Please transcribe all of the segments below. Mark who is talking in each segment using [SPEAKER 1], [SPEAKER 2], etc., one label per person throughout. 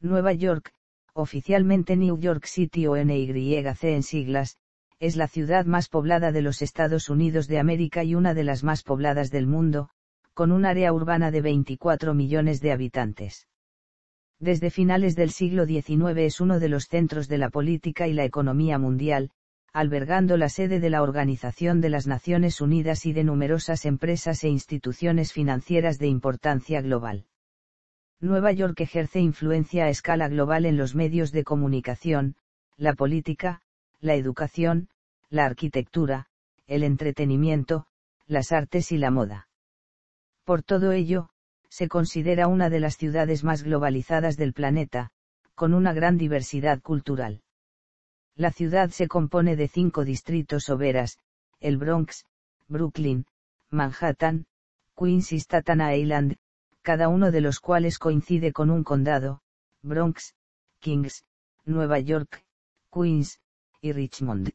[SPEAKER 1] Nueva York, oficialmente New York City o NYC en siglas, es la ciudad más poblada de los Estados Unidos de América y una de las más pobladas del mundo, con un área urbana de 24 millones de habitantes. Desde finales del siglo XIX es uno de los centros de la política y la economía mundial, albergando la sede de la Organización de las Naciones Unidas y de numerosas empresas e instituciones financieras de importancia global. Nueva York ejerce influencia a escala global en los medios de comunicación, la política, la educación, la arquitectura, el entretenimiento, las artes y la moda. Por todo ello, se considera una de las ciudades más globalizadas del planeta, con una gran diversidad cultural. La ciudad se compone de cinco distritos o veras, el Bronx, Brooklyn, Manhattan, Queens y Staten Island, cada uno de los cuales coincide con un condado, Bronx, Kings, Nueva York, Queens, y Richmond.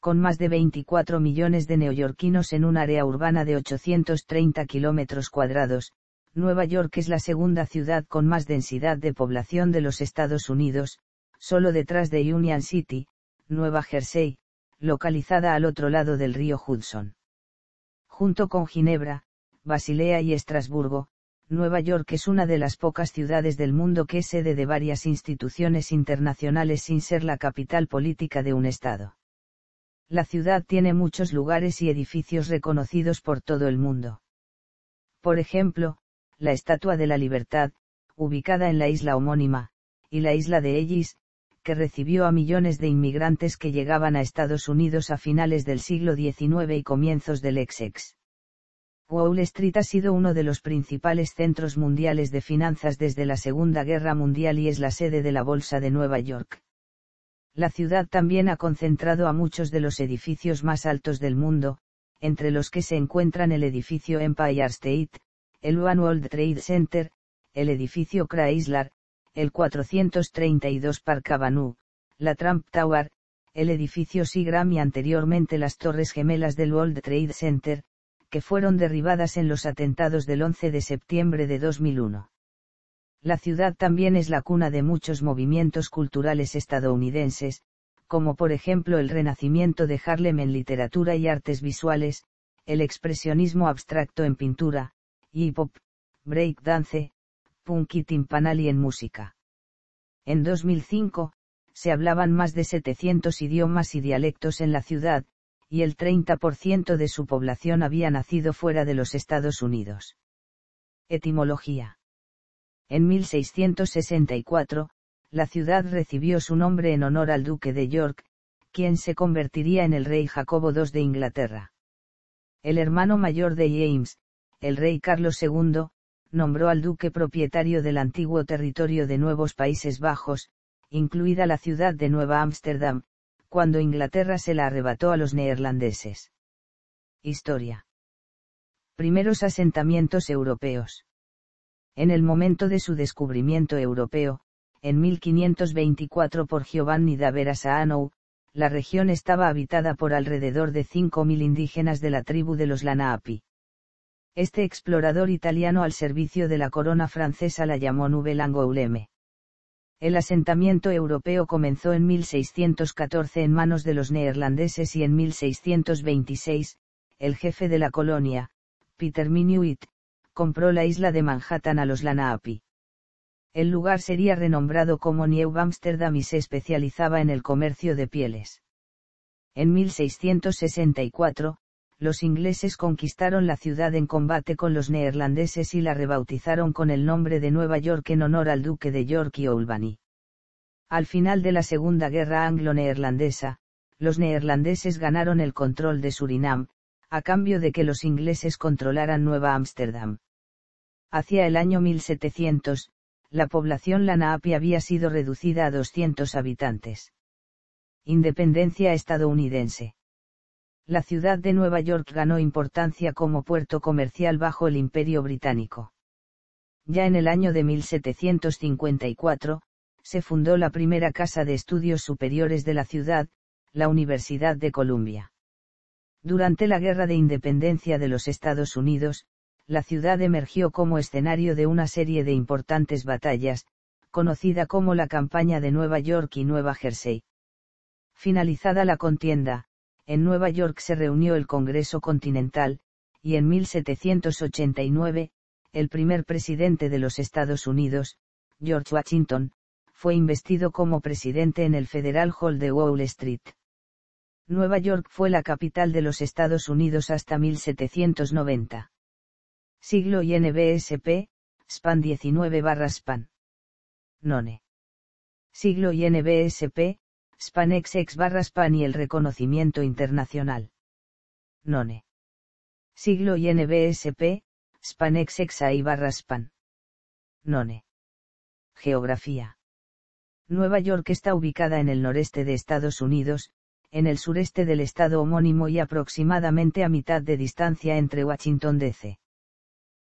[SPEAKER 1] Con más de 24 millones de neoyorquinos en un área urbana de 830 kilómetros cuadrados, Nueva York es la segunda ciudad con más densidad de población de los Estados Unidos, solo detrás de Union City, Nueva Jersey, localizada al otro lado del río Hudson. Junto con Ginebra, Basilea y Estrasburgo, Nueva York es una de las pocas ciudades del mundo que es sede de varias instituciones internacionales sin ser la capital política de un Estado. La ciudad tiene muchos lugares y edificios reconocidos por todo el mundo. Por ejemplo, la Estatua de la Libertad, ubicada en la isla homónima, y la isla de Ellis, que recibió a millones de inmigrantes que llegaban a Estados Unidos a finales del siglo XIX y comienzos del XX. Wall Street ha sido uno de los principales centros mundiales de finanzas desde la Segunda Guerra Mundial y es la sede de la Bolsa de Nueva York. La ciudad también ha concentrado a muchos de los edificios más altos del mundo, entre los que se encuentran el edificio Empire State, el One World Trade Center, el edificio Chrysler, el 432 Park Avenue, la Trump Tower, el edificio Seagram y anteriormente las Torres Gemelas del World Trade Center, que fueron derribadas en los atentados del 11 de septiembre de 2001. La ciudad también es la cuna de muchos movimientos culturales estadounidenses, como por ejemplo el renacimiento de Harlem en literatura y artes visuales, el expresionismo abstracto en pintura, hip hop, break dance, punk y timpanali en música. En 2005, se hablaban más de 700 idiomas y dialectos en la ciudad, y el 30% de su población había nacido fuera de los Estados Unidos. Etimología. En 1664, la ciudad recibió su nombre en honor al duque de York, quien se convertiría en el rey Jacobo II de Inglaterra. El hermano mayor de James, el rey Carlos II, nombró al duque propietario del antiguo territorio de Nuevos Países Bajos, incluida la ciudad de Nueva Ámsterdam, cuando Inglaterra se la arrebató a los neerlandeses. Historia. Primeros asentamientos europeos. En el momento de su descubrimiento europeo, en 1524 por Giovanni da Verasaano, la región estaba habitada por alrededor de 5.000 indígenas de la tribu de los Lanaapi. Este explorador italiano al servicio de la corona francesa la llamó Nubelango Angoulême. El asentamiento europeo comenzó en 1614 en manos de los neerlandeses y en 1626, el jefe de la colonia, Peter Minuit, compró la isla de Manhattan a los Lanaapi. El lugar sería renombrado como New Amsterdam y se especializaba en el comercio de pieles. En 1664, los ingleses conquistaron la ciudad en combate con los neerlandeses y la rebautizaron con el nombre de Nueva York en honor al duque de York y Albany. Al final de la Segunda Guerra Anglo-Neerlandesa, los neerlandeses ganaron el control de Surinam, a cambio de que los ingleses controlaran Nueva Ámsterdam. Hacia el año 1700, la población Lanaapi había sido reducida a 200 habitantes. Independencia estadounidense la ciudad de Nueva York ganó importancia como puerto comercial bajo el Imperio Británico. Ya en el año de 1754, se fundó la primera casa de estudios superiores de la ciudad, la Universidad de Columbia. Durante la Guerra de Independencia de los Estados Unidos, la ciudad emergió como escenario de una serie de importantes batallas, conocida como la Campaña de Nueva York y Nueva Jersey. Finalizada la contienda, en Nueva York se reunió el Congreso Continental, y en 1789, el primer presidente de los Estados Unidos, George Washington, fue investido como presidente en el Federal Hall de Wall Street. Nueva York fue la capital de los Estados Unidos hasta 1790. Siglo INBSP, SPAN 19 barra SPAN. None. Siglo NBSP, SpanExX barra Span y el reconocimiento internacional. None. Siglo y NBSP, ex y barra Span. None. Geografía. Nueva York está ubicada en el noreste de Estados Unidos, en el sureste del estado homónimo y aproximadamente a mitad de distancia entre Washington, D.C.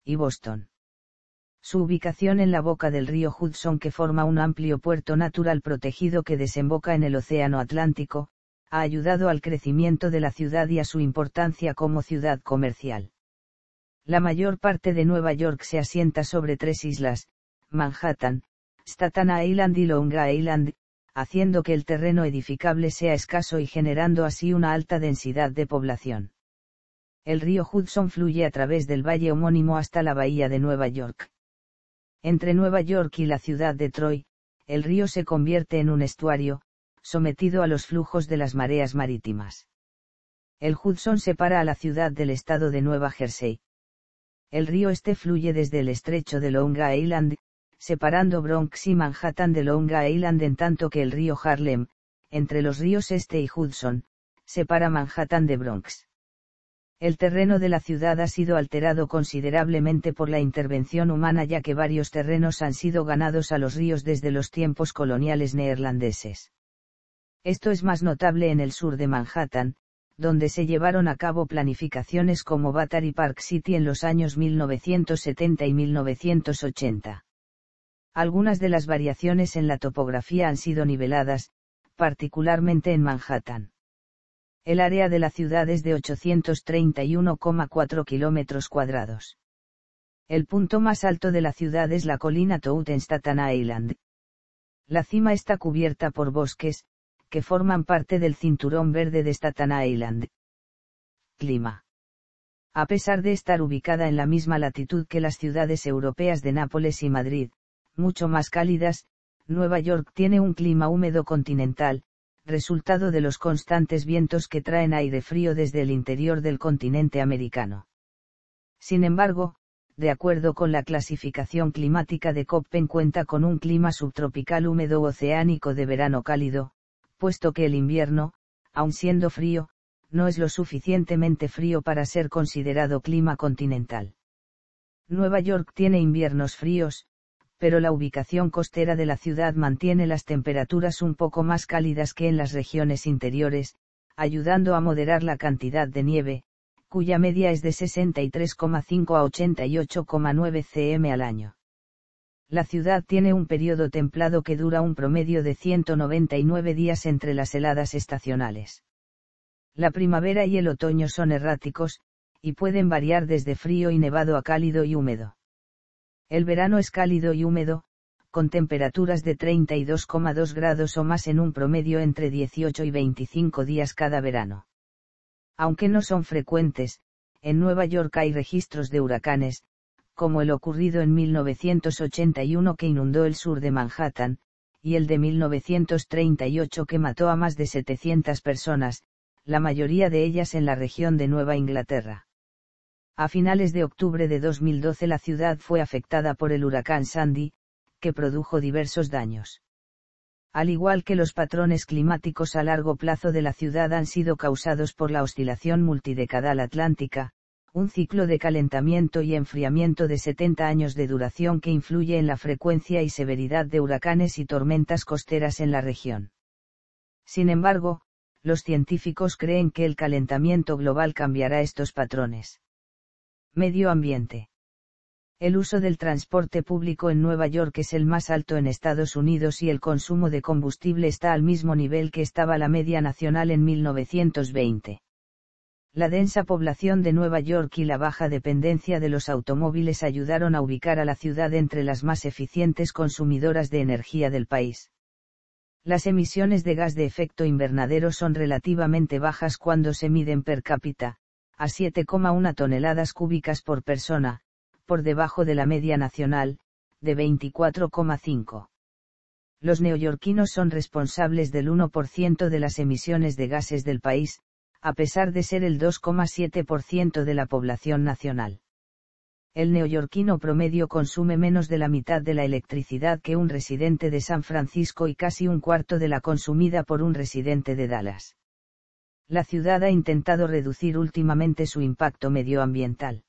[SPEAKER 1] y Boston. Su ubicación en la boca del río Hudson que forma un amplio puerto natural protegido que desemboca en el Océano Atlántico, ha ayudado al crecimiento de la ciudad y a su importancia como ciudad comercial. La mayor parte de Nueva York se asienta sobre tres islas, Manhattan, Staten Island y Long Island, haciendo que el terreno edificable sea escaso y generando así una alta densidad de población. El río Hudson fluye a través del valle homónimo hasta la bahía de Nueva York. Entre Nueva York y la ciudad de Troy, el río se convierte en un estuario, sometido a los flujos de las mareas marítimas. El Hudson separa a la ciudad del estado de Nueva Jersey. El río este fluye desde el estrecho de Long Island, separando Bronx y Manhattan de Long Island en tanto que el río Harlem, entre los ríos este y Hudson, separa Manhattan de Bronx el terreno de la ciudad ha sido alterado considerablemente por la intervención humana ya que varios terrenos han sido ganados a los ríos desde los tiempos coloniales neerlandeses. Esto es más notable en el sur de Manhattan, donde se llevaron a cabo planificaciones como Battery Park City en los años 1970 y 1980. Algunas de las variaciones en la topografía han sido niveladas, particularmente en Manhattan el área de la ciudad es de 831,4 kilómetros cuadrados. El punto más alto de la ciudad es la colina Tout en Staten Island. La cima está cubierta por bosques, que forman parte del cinturón verde de Staten Island. Clima. A pesar de estar ubicada en la misma latitud que las ciudades europeas de Nápoles y Madrid, mucho más cálidas, Nueva York tiene un clima húmedo continental, resultado de los constantes vientos que traen aire frío desde el interior del continente americano. Sin embargo, de acuerdo con la clasificación climática de Köppen cuenta con un clima subtropical húmedo oceánico de verano cálido, puesto que el invierno, aun siendo frío, no es lo suficientemente frío para ser considerado clima continental. Nueva York tiene inviernos fríos, pero la ubicación costera de la ciudad mantiene las temperaturas un poco más cálidas que en las regiones interiores, ayudando a moderar la cantidad de nieve, cuya media es de 63,5 a 88,9 cm al año. La ciudad tiene un periodo templado que dura un promedio de 199 días entre las heladas estacionales. La primavera y el otoño son erráticos, y pueden variar desde frío y nevado a cálido y húmedo. El verano es cálido y húmedo, con temperaturas de 32,2 grados o más en un promedio entre 18 y 25 días cada verano. Aunque no son frecuentes, en Nueva York hay registros de huracanes, como el ocurrido en 1981 que inundó el sur de Manhattan, y el de 1938 que mató a más de 700 personas, la mayoría de ellas en la región de Nueva Inglaterra. A finales de octubre de 2012 la ciudad fue afectada por el huracán Sandy, que produjo diversos daños. Al igual que los patrones climáticos a largo plazo de la ciudad han sido causados por la oscilación multidecadal atlántica, un ciclo de calentamiento y enfriamiento de 70 años de duración que influye en la frecuencia y severidad de huracanes y tormentas costeras en la región. Sin embargo, los científicos creen que el calentamiento global cambiará estos patrones. Medio ambiente. El uso del transporte público en Nueva York es el más alto en Estados Unidos y el consumo de combustible está al mismo nivel que estaba la media nacional en 1920. La densa población de Nueva York y la baja dependencia de los automóviles ayudaron a ubicar a la ciudad entre las más eficientes consumidoras de energía del país. Las emisiones de gas de efecto invernadero son relativamente bajas cuando se miden per cápita, a 7,1 toneladas cúbicas por persona, por debajo de la media nacional, de 24,5. Los neoyorquinos son responsables del 1% de las emisiones de gases del país, a pesar de ser el 2,7% de la población nacional. El neoyorquino promedio consume menos de la mitad de la electricidad que un residente de San Francisco y casi un cuarto de la consumida por un residente de Dallas la ciudad ha intentado reducir últimamente su impacto medioambiental.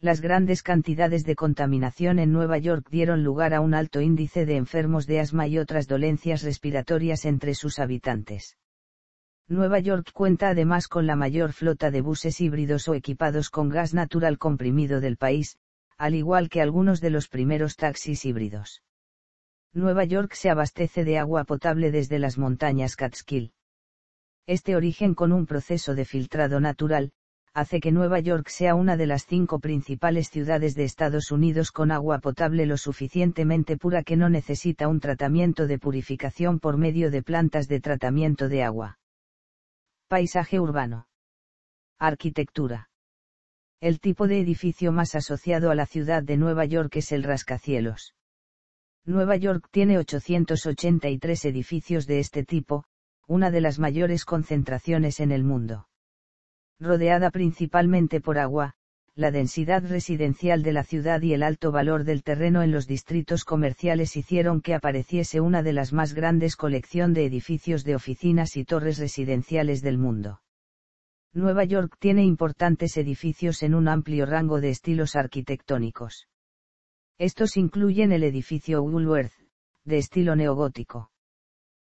[SPEAKER 1] Las grandes cantidades de contaminación en Nueva York dieron lugar a un alto índice de enfermos de asma y otras dolencias respiratorias entre sus habitantes. Nueva York cuenta además con la mayor flota de buses híbridos o equipados con gas natural comprimido del país, al igual que algunos de los primeros taxis híbridos. Nueva York se abastece de agua potable desde las montañas Catskill. Este origen con un proceso de filtrado natural, hace que Nueva York sea una de las cinco principales ciudades de Estados Unidos con agua potable lo suficientemente pura que no necesita un tratamiento de purificación por medio de plantas de tratamiento de agua. Paisaje urbano. Arquitectura. El tipo de edificio más asociado a la ciudad de Nueva York es el rascacielos. Nueva York tiene 883 edificios de este tipo, una de las mayores concentraciones en el mundo. Rodeada principalmente por agua, la densidad residencial de la ciudad y el alto valor del terreno en los distritos comerciales hicieron que apareciese una de las más grandes colección de edificios de oficinas y torres residenciales del mundo. Nueva York tiene importantes edificios en un amplio rango de estilos arquitectónicos. Estos incluyen el edificio Woolworth, de estilo neogótico.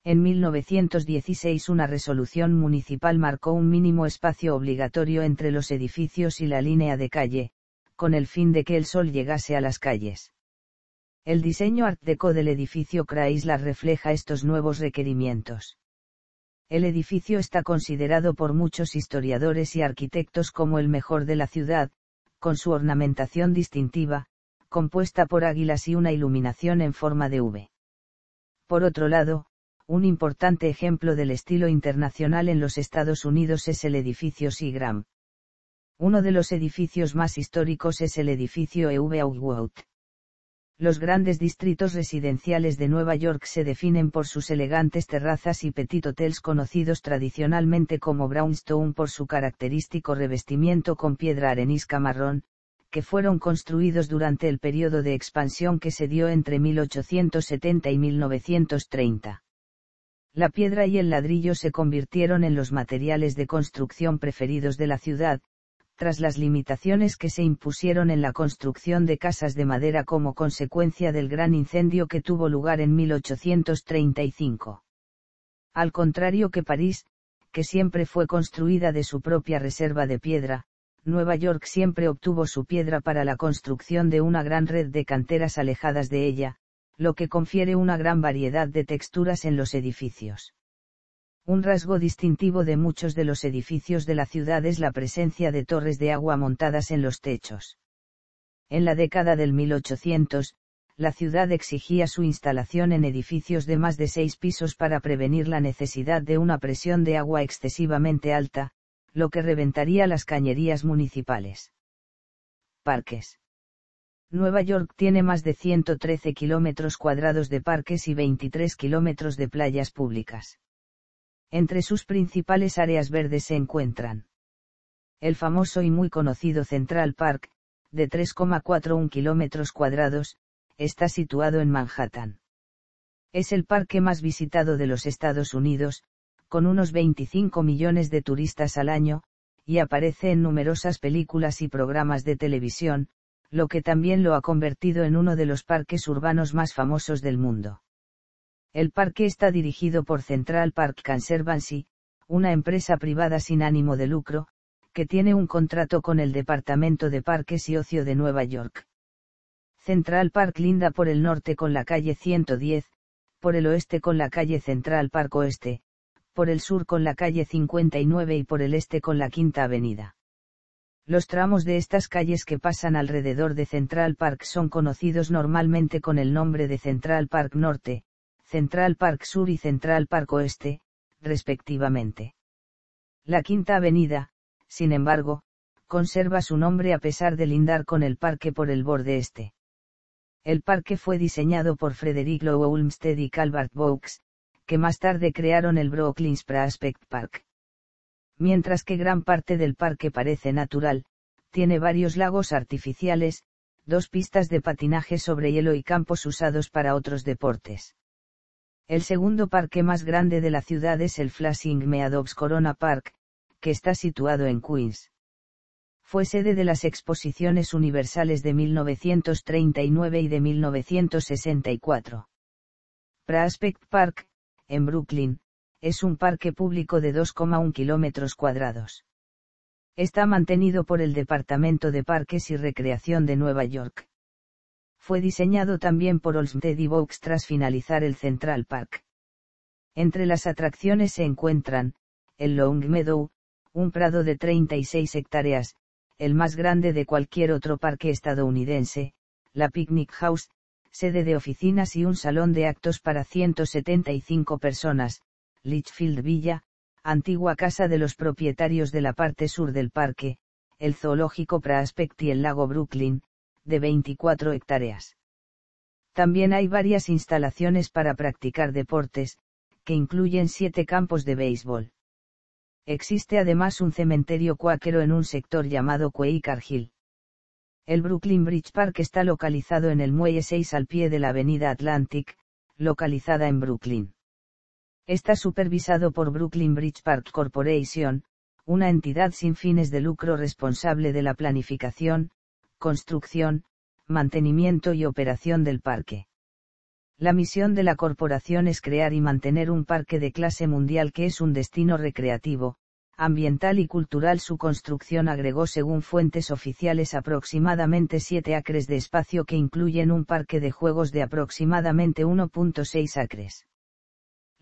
[SPEAKER 1] En 1916 una resolución municipal marcó un mínimo espacio obligatorio entre los edificios y la línea de calle, con el fin de que el sol llegase a las calles. El diseño art deco del edificio Craisla refleja estos nuevos requerimientos. El edificio está considerado por muchos historiadores y arquitectos como el mejor de la ciudad, con su ornamentación distintiva, compuesta por águilas y una iluminación en forma de V. Por otro lado, un importante ejemplo del estilo internacional en los Estados Unidos es el edificio Seagram. Uno de los edificios más históricos es el edificio EV Los grandes distritos residenciales de Nueva York se definen por sus elegantes terrazas y petit hotels conocidos tradicionalmente como brownstone por su característico revestimiento con piedra arenisca marrón, que fueron construidos durante el periodo de expansión que se dio entre 1870 y 1930 la piedra y el ladrillo se convirtieron en los materiales de construcción preferidos de la ciudad, tras las limitaciones que se impusieron en la construcción de casas de madera como consecuencia del gran incendio que tuvo lugar en 1835. Al contrario que París, que siempre fue construida de su propia reserva de piedra, Nueva York siempre obtuvo su piedra para la construcción de una gran red de canteras alejadas de ella, lo que confiere una gran variedad de texturas en los edificios. Un rasgo distintivo de muchos de los edificios de la ciudad es la presencia de torres de agua montadas en los techos. En la década del 1800, la ciudad exigía su instalación en edificios de más de seis pisos para prevenir la necesidad de una presión de agua excesivamente alta, lo que reventaría las cañerías municipales. Parques. Nueva York tiene más de 113 kilómetros cuadrados de parques y 23 kilómetros de playas públicas. Entre sus principales áreas verdes se encuentran el famoso y muy conocido Central Park, de 3,41 kilómetros cuadrados, está situado en Manhattan. Es el parque más visitado de los Estados Unidos, con unos 25 millones de turistas al año, y aparece en numerosas películas y programas de televisión, lo que también lo ha convertido en uno de los parques urbanos más famosos del mundo. El parque está dirigido por Central Park Conservancy, una empresa privada sin ánimo de lucro, que tiene un contrato con el Departamento de Parques y Ocio de Nueva York. Central Park linda por el norte con la calle 110, por el oeste con la calle Central Park Oeste, por el sur con la calle 59 y por el este con la Quinta Avenida. Los tramos de estas calles que pasan alrededor de Central Park son conocidos normalmente con el nombre de Central Park Norte, Central Park Sur y Central Park Oeste, respectivamente. La Quinta Avenida, sin embargo, conserva su nombre a pesar de lindar con el parque por el borde este. El parque fue diseñado por Frederick Lowe Olmsted y Calvert Vaux, que más tarde crearon el Brooklyn's Prospect Park mientras que gran parte del parque parece natural, tiene varios lagos artificiales, dos pistas de patinaje sobre hielo y campos usados para otros deportes. El segundo parque más grande de la ciudad es el Flushing Meadows Corona Park, que está situado en Queens. Fue sede de las exposiciones universales de 1939 y de 1964. Prospect Park, en Brooklyn, es un parque público de 2,1 kilómetros cuadrados. Está mantenido por el Departamento de Parques y Recreación de Nueva York. Fue diseñado también por Olmsted y Vaux tras finalizar el Central Park. Entre las atracciones se encuentran, el Long Meadow, un prado de 36 hectáreas, el más grande de cualquier otro parque estadounidense, la Picnic House, sede de oficinas y un salón de actos para 175 personas, Litchfield Villa, antigua casa de los propietarios de la parte sur del parque, el zoológico Praaspect y el lago Brooklyn, de 24 hectáreas. También hay varias instalaciones para practicar deportes, que incluyen siete campos de béisbol. Existe además un cementerio cuáquero en un sector llamado Quaker Hill. El Brooklyn Bridge Park está localizado en el Muelle 6 al pie de la avenida Atlantic, localizada en Brooklyn está supervisado por Brooklyn Bridge Park Corporation, una entidad sin fines de lucro responsable de la planificación, construcción, mantenimiento y operación del parque. La misión de la corporación es crear y mantener un parque de clase mundial que es un destino recreativo, ambiental y cultural. Su construcción agregó, según fuentes oficiales, aproximadamente 7 acres de espacio que incluyen un parque de juegos de aproximadamente 1.6 acres.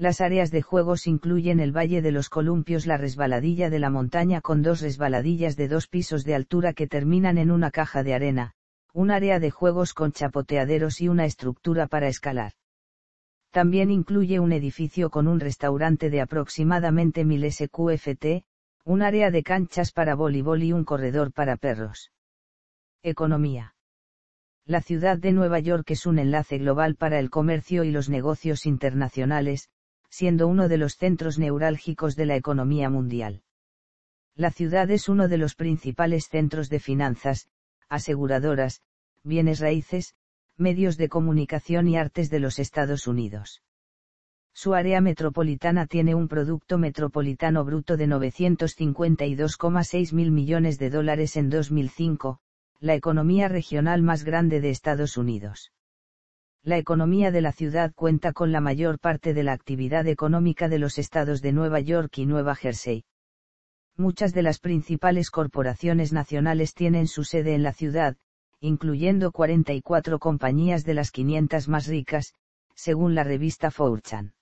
[SPEAKER 1] Las áreas de juegos incluyen el Valle de los Columpios, la resbaladilla de la montaña con dos resbaladillas de dos pisos de altura que terminan en una caja de arena, un área de juegos con chapoteaderos y una estructura para escalar. También incluye un edificio con un restaurante de aproximadamente 1000 SQFT, un área de canchas para voleibol y un corredor para perros. Economía. La ciudad de Nueva York es un enlace global para el comercio y los negocios internacionales, siendo uno de los centros neurálgicos de la economía mundial. La ciudad es uno de los principales centros de finanzas, aseguradoras, bienes raíces, medios de comunicación y artes de los Estados Unidos. Su área metropolitana tiene un Producto Metropolitano Bruto de 952,6 mil millones de dólares en 2005, la economía regional más grande de Estados Unidos la economía de la ciudad cuenta con la mayor parte de la actividad económica de los estados de Nueva York y Nueva Jersey. Muchas de las principales corporaciones nacionales tienen su sede en la ciudad, incluyendo 44 compañías de las 500 más ricas, según la revista Fortune.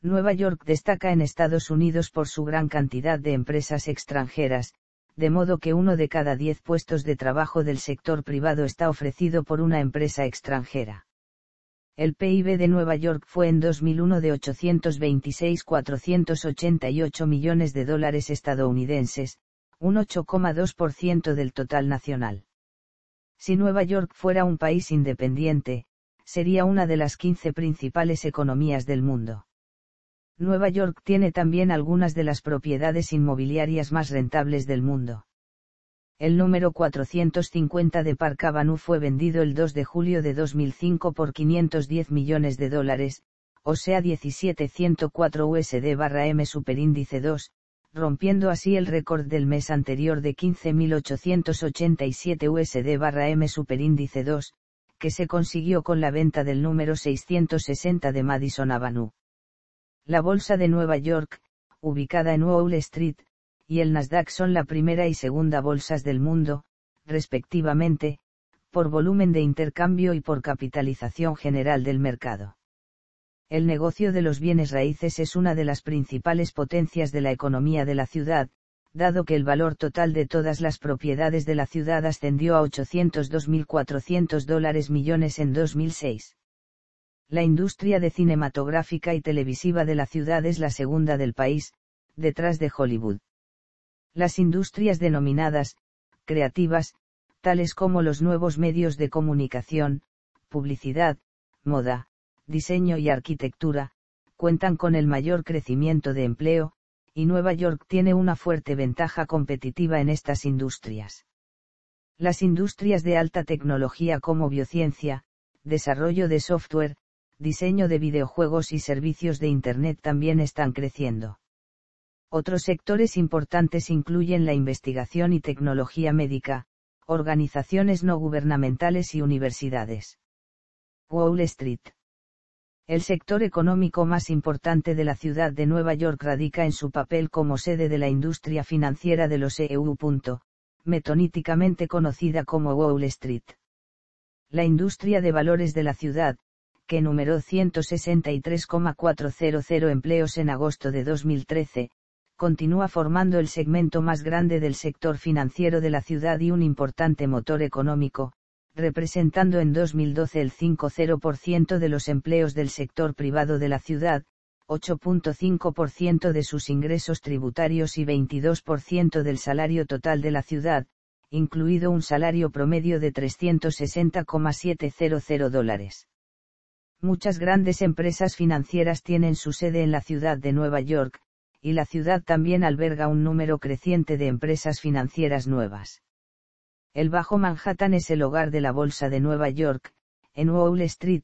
[SPEAKER 1] Nueva York destaca en Estados Unidos por su gran cantidad de empresas extranjeras, de modo que uno de cada diez puestos de trabajo del sector privado está ofrecido por una empresa extranjera. El PIB de Nueva York fue en 2001 de 826.488 millones de dólares estadounidenses, un 8,2% del total nacional. Si Nueva York fuera un país independiente, sería una de las 15 principales economías del mundo. Nueva York tiene también algunas de las propiedades inmobiliarias más rentables del mundo. El número 450 de Park Avenue fue vendido el 2 de julio de 2005 por 510 millones de dólares, o sea 1704 USD barra M superíndice 2, rompiendo así el récord del mes anterior de 15.887 USD barra M superíndice 2, que se consiguió con la venta del número 660 de Madison Avenue. La Bolsa de Nueva York, ubicada en Wall Street, y el Nasdaq son la primera y segunda bolsas del mundo, respectivamente, por volumen de intercambio y por capitalización general del mercado. El negocio de los bienes raíces es una de las principales potencias de la economía de la ciudad, dado que el valor total de todas las propiedades de la ciudad ascendió a 802.400 dólares millones en 2006. La industria de cinematográfica y televisiva de la ciudad es la segunda del país, detrás de Hollywood. Las industrias denominadas, creativas, tales como los nuevos medios de comunicación, publicidad, moda, diseño y arquitectura, cuentan con el mayor crecimiento de empleo, y Nueva York tiene una fuerte ventaja competitiva en estas industrias. Las industrias de alta tecnología como biociencia, desarrollo de software, diseño de videojuegos y servicios de Internet también están creciendo. Otros sectores importantes incluyen la investigación y tecnología médica, organizaciones no gubernamentales y universidades. Wall Street. El sector económico más importante de la ciudad de Nueva York radica en su papel como sede de la industria financiera de los EU. Metoníticamente conocida como Wall Street. La industria de valores de la ciudad, que numeró 163,400 empleos en agosto de 2013, continúa formando el segmento más grande del sector financiero de la ciudad y un importante motor económico, representando en 2012 el 5,0% de los empleos del sector privado de la ciudad, 8.5% de sus ingresos tributarios y 22% del salario total de la ciudad, incluido un salario promedio de 360,700 dólares. Muchas grandes empresas financieras tienen su sede en la ciudad de Nueva York, y la ciudad también alberga un número creciente de empresas financieras nuevas. El Bajo Manhattan es el hogar de la Bolsa de Nueva York, en Wall Street,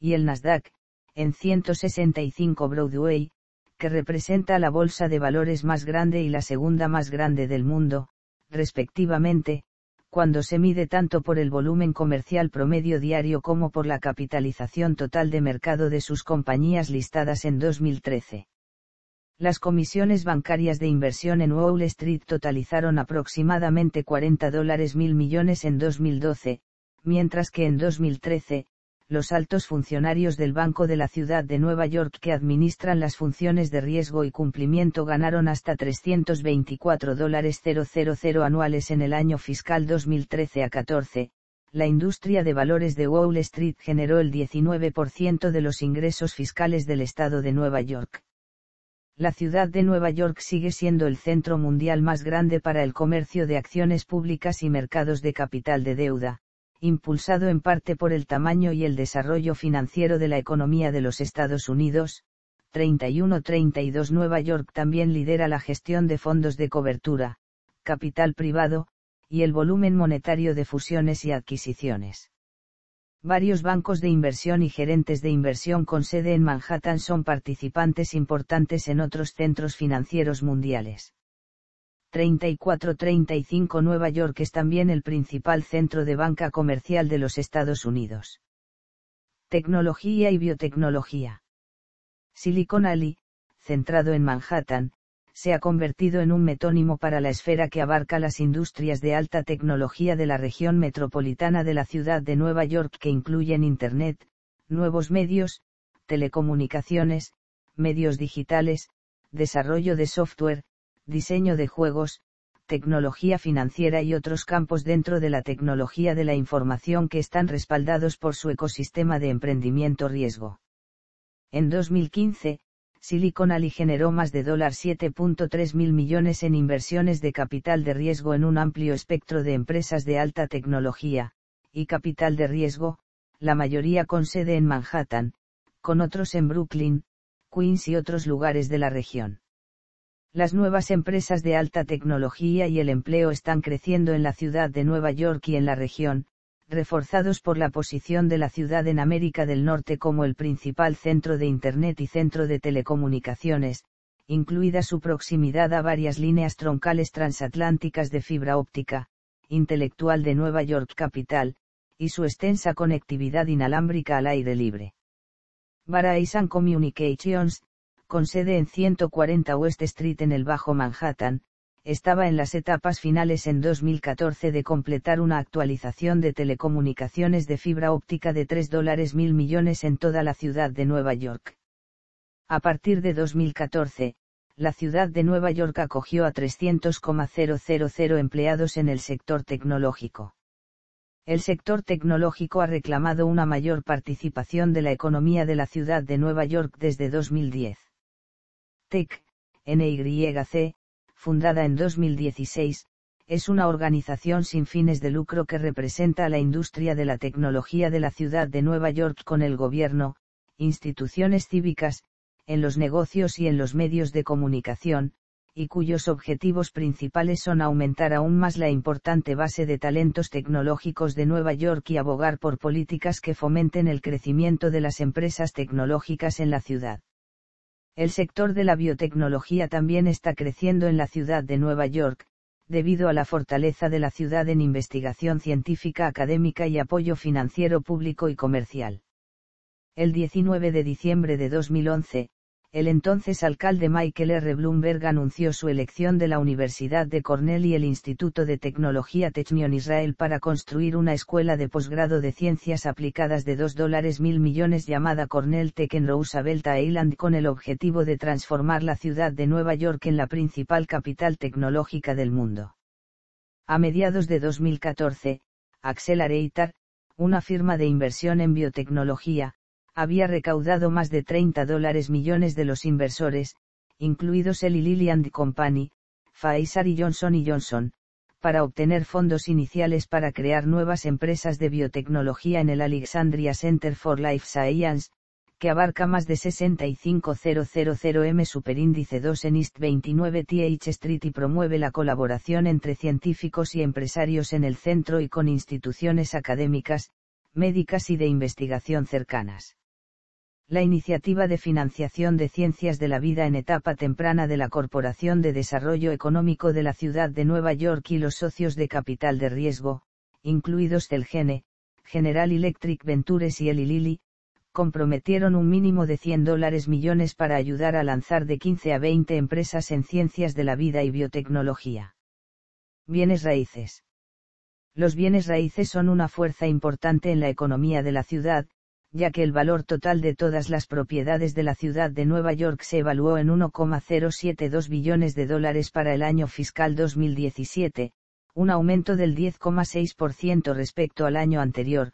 [SPEAKER 1] y el Nasdaq, en 165 Broadway, que representa la bolsa de valores más grande y la segunda más grande del mundo, respectivamente, cuando se mide tanto por el volumen comercial promedio diario como por la capitalización total de mercado de sus compañías listadas en 2013. Las comisiones bancarias de inversión en Wall Street totalizaron aproximadamente 40 dólares mil millones en 2012, mientras que en 2013, los altos funcionarios del Banco de la Ciudad de Nueva York que administran las funciones de riesgo y cumplimiento ganaron hasta 324 dólares 000 anuales en el año fiscal 2013 a 14. La industria de valores de Wall Street generó el 19% de los ingresos fiscales del estado de Nueva York la ciudad de Nueva York sigue siendo el centro mundial más grande para el comercio de acciones públicas y mercados de capital de deuda, impulsado en parte por el tamaño y el desarrollo financiero de la economía de los Estados Unidos. 31-32 Nueva York también lidera la gestión de fondos de cobertura, capital privado, y el volumen monetario de fusiones y adquisiciones. Varios bancos de inversión y gerentes de inversión con sede en Manhattan son participantes importantes en otros centros financieros mundiales. 3435 Nueva York es también el principal centro de banca comercial de los Estados Unidos. Tecnología y biotecnología. Silicon Alley, centrado en Manhattan, se ha convertido en un metónimo para la esfera que abarca las industrias de alta tecnología de la región metropolitana de la ciudad de Nueva York que incluyen Internet, nuevos medios, telecomunicaciones, medios digitales, desarrollo de software, diseño de juegos, tecnología financiera y otros campos dentro de la tecnología de la información que están respaldados por su ecosistema de emprendimiento riesgo. En 2015, Silicon Alley generó más de $7.3 mil millones en inversiones de capital de riesgo en un amplio espectro de empresas de alta tecnología, y capital de riesgo, la mayoría con sede en Manhattan, con otros en Brooklyn, Queens y otros lugares de la región. Las nuevas empresas de alta tecnología y el empleo están creciendo en la ciudad de Nueva York y en la región, reforzados por la posición de la ciudad en América del Norte como el principal centro de Internet y centro de telecomunicaciones, incluida su proximidad a varias líneas troncales transatlánticas de fibra óptica, intelectual de Nueva York Capital, y su extensa conectividad inalámbrica al aire libre. Verizon Communications, con sede en 140 West Street en el Bajo Manhattan, estaba en las etapas finales en 2014 de completar una actualización de telecomunicaciones de fibra óptica de 3 dólares mil millones en toda la ciudad de Nueva York. A partir de 2014, la ciudad de Nueva York acogió a 300,000 empleados en el sector tecnológico. El sector tecnológico ha reclamado una mayor participación de la economía de la ciudad de Nueva York desde 2010. TEC, NYC, fundada en 2016, es una organización sin fines de lucro que representa a la industria de la tecnología de la ciudad de Nueva York con el gobierno, instituciones cívicas, en los negocios y en los medios de comunicación, y cuyos objetivos principales son aumentar aún más la importante base de talentos tecnológicos de Nueva York y abogar por políticas que fomenten el crecimiento de las empresas tecnológicas en la ciudad. El sector de la biotecnología también está creciendo en la ciudad de Nueva York, debido a la fortaleza de la ciudad en investigación científica académica y apoyo financiero público y comercial. El 19 de diciembre de 2011, el entonces alcalde Michael R. Bloomberg anunció su elección de la Universidad de Cornell y el Instituto de Tecnología Technion Israel para construir una escuela de posgrado de ciencias aplicadas de 2 dólares mil millones llamada Cornell Tech en Roosevelt Island con el objetivo de transformar la ciudad de Nueva York en la principal capital tecnológica del mundo. A mediados de 2014, Accelerator, una firma de inversión en biotecnología, había recaudado más de 30 dólares millones de los inversores, incluidos el Lilly Company, Pfizer y Johnson y Johnson, para obtener fondos iniciales para crear nuevas empresas de biotecnología en el Alexandria Center for Life Science, que abarca más de 65000M superíndice 2 en East 29 TH Street y promueve la colaboración entre científicos y empresarios en el centro y con instituciones académicas, médicas y de investigación cercanas la Iniciativa de Financiación de Ciencias de la Vida en etapa temprana de la Corporación de Desarrollo Económico de la Ciudad de Nueva York y los socios de capital de riesgo, incluidos Celgene, General Electric Ventures y Eli Lilly, comprometieron un mínimo de 100 dólares millones para ayudar a lanzar de 15 a 20 empresas en ciencias de la vida y biotecnología. Bienes raíces. Los bienes raíces son una fuerza importante en la economía de la ciudad, ya que el valor total de todas las propiedades de la ciudad de Nueva York se evaluó en 1,072 billones de dólares para el año fiscal 2017, un aumento del 10,6% respecto al año anterior,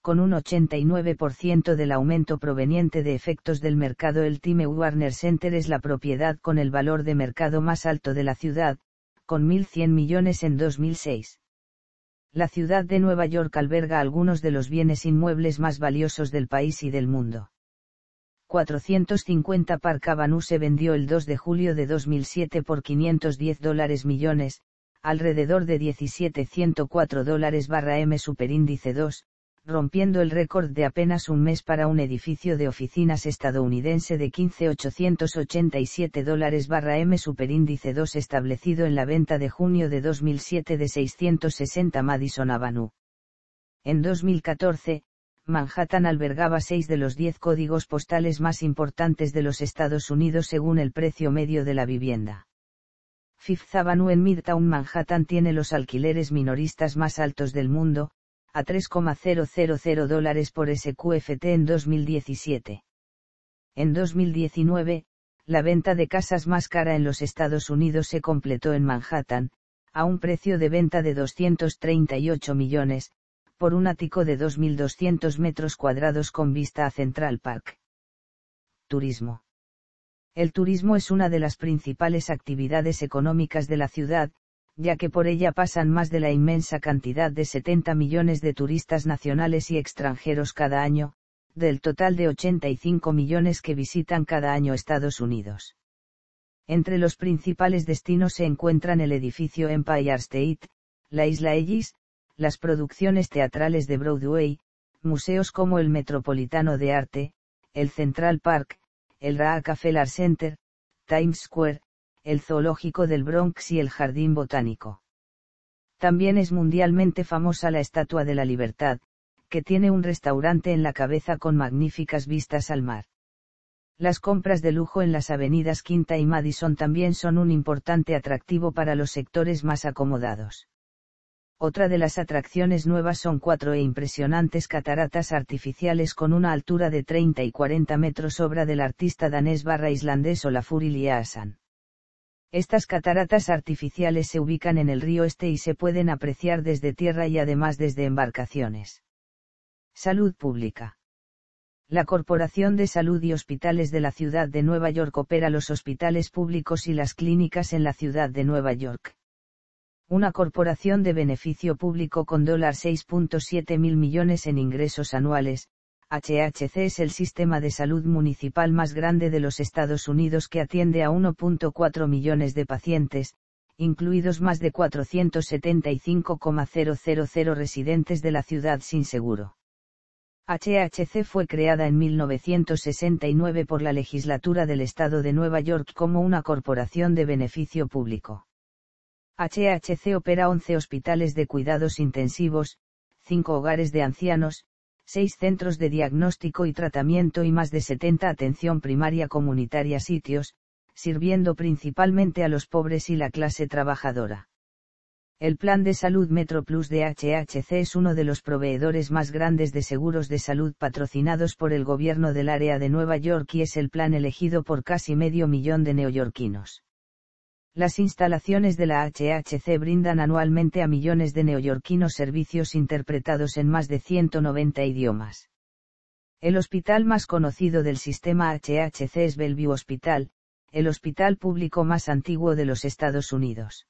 [SPEAKER 1] con un 89% del aumento proveniente de efectos del mercado. El Time Warner Center es la propiedad con el valor de mercado más alto de la ciudad, con 1.100 millones en 2006 la ciudad de Nueva York alberga algunos de los bienes inmuebles más valiosos del país y del mundo. 450 Park Avenue se vendió el 2 de julio de 2007 por 510 dólares millones, alrededor de 1704 dólares barra M superíndice 2, rompiendo el récord de apenas un mes para un edificio de oficinas estadounidense de 15.887 dólares barra M superíndice 2 establecido en la venta de junio de 2007 de 660 Madison Avenue. En 2014, Manhattan albergaba seis de los diez códigos postales más importantes de los Estados Unidos según el precio medio de la vivienda. Fifth Avenue en Midtown Manhattan tiene los alquileres minoristas más altos del mundo, a 3,000 dólares por SQFT en 2017. En 2019, la venta de casas más cara en los Estados Unidos se completó en Manhattan, a un precio de venta de 238 millones, por un ático de 2.200 metros cuadrados con vista a Central Park. Turismo. El turismo es una de las principales actividades económicas de la ciudad, ya que por ella pasan más de la inmensa cantidad de 70 millones de turistas nacionales y extranjeros cada año, del total de 85 millones que visitan cada año Estados Unidos. Entre los principales destinos se encuentran el edificio Empire State, la isla Ellis, las producciones teatrales de Broadway, museos como el Metropolitano de Arte, el Central Park, el Rockefeller Center, Times Square, el Zoológico del Bronx y el Jardín Botánico. También es mundialmente famosa la Estatua de la Libertad, que tiene un restaurante en la cabeza con magníficas vistas al mar. Las compras de lujo en las avenidas Quinta y Madison también son un importante atractivo para los sectores más acomodados. Otra de las atracciones nuevas son cuatro e impresionantes cataratas artificiales con una altura de 30 y 40 metros obra del artista danés barra islandés Olafur Eliasson. Estas cataratas artificiales se ubican en el río Este y se pueden apreciar desde tierra y además desde embarcaciones. Salud Pública. La Corporación de Salud y Hospitales de la Ciudad de Nueva York opera los hospitales públicos y las clínicas en la Ciudad de Nueva York. Una corporación de beneficio público con $6.7 mil millones en ingresos anuales, HHC es el sistema de salud municipal más grande de los Estados Unidos que atiende a 1.4 millones de pacientes, incluidos más de 475,000 residentes de la ciudad sin seguro. HHC fue creada en 1969 por la legislatura del Estado de Nueva York como una corporación de beneficio público. HHC opera 11 hospitales de cuidados intensivos, 5 hogares de ancianos, seis centros de diagnóstico y tratamiento y más de 70 atención primaria comunitaria sitios, sirviendo principalmente a los pobres y la clase trabajadora. El Plan de Salud MetroPlus de HHC es uno de los proveedores más grandes de seguros de salud patrocinados por el gobierno del área de Nueva York y es el plan elegido por casi medio millón de neoyorquinos. Las instalaciones de la HHC brindan anualmente a millones de neoyorquinos servicios interpretados en más de 190 idiomas. El hospital más conocido del sistema HHC es Bellevue Hospital, el hospital público más antiguo de los Estados Unidos.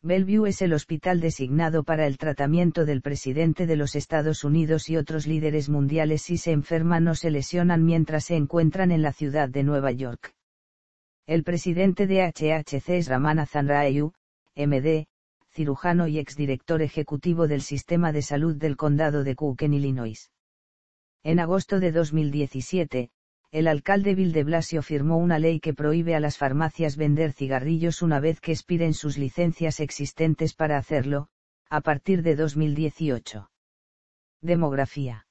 [SPEAKER 1] Bellevue es el hospital designado para el tratamiento del presidente de los Estados Unidos y otros líderes mundiales si se enferman o se lesionan mientras se encuentran en la ciudad de Nueva York. El presidente de HHC es Ramana Zanrayu, MD, cirujano y exdirector ejecutivo del Sistema de Salud del Condado de Cook en Illinois. En agosto de 2017, el alcalde Bill de Blasio firmó una ley que prohíbe a las farmacias vender cigarrillos una vez que expiren sus licencias existentes para hacerlo, a partir de 2018. Demografía.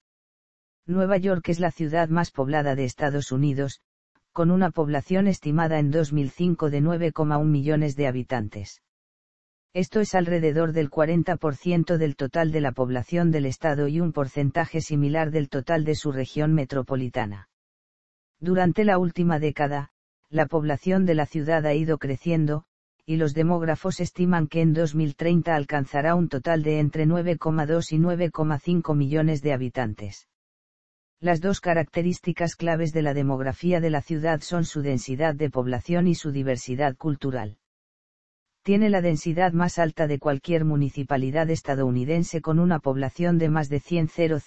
[SPEAKER 1] Nueva York es la ciudad más poblada de Estados Unidos, con una población estimada en 2005 de 9,1 millones de habitantes. Esto es alrededor del 40% del total de la población del estado y un porcentaje similar del total de su región metropolitana. Durante la última década, la población de la ciudad ha ido creciendo, y los demógrafos estiman que en 2030 alcanzará un total de entre 9,2 y 9,5 millones de habitantes. Las dos características claves de la demografía de la ciudad son su densidad de población y su diversidad cultural. Tiene la densidad más alta de cualquier municipalidad estadounidense con una población de más de 100,000.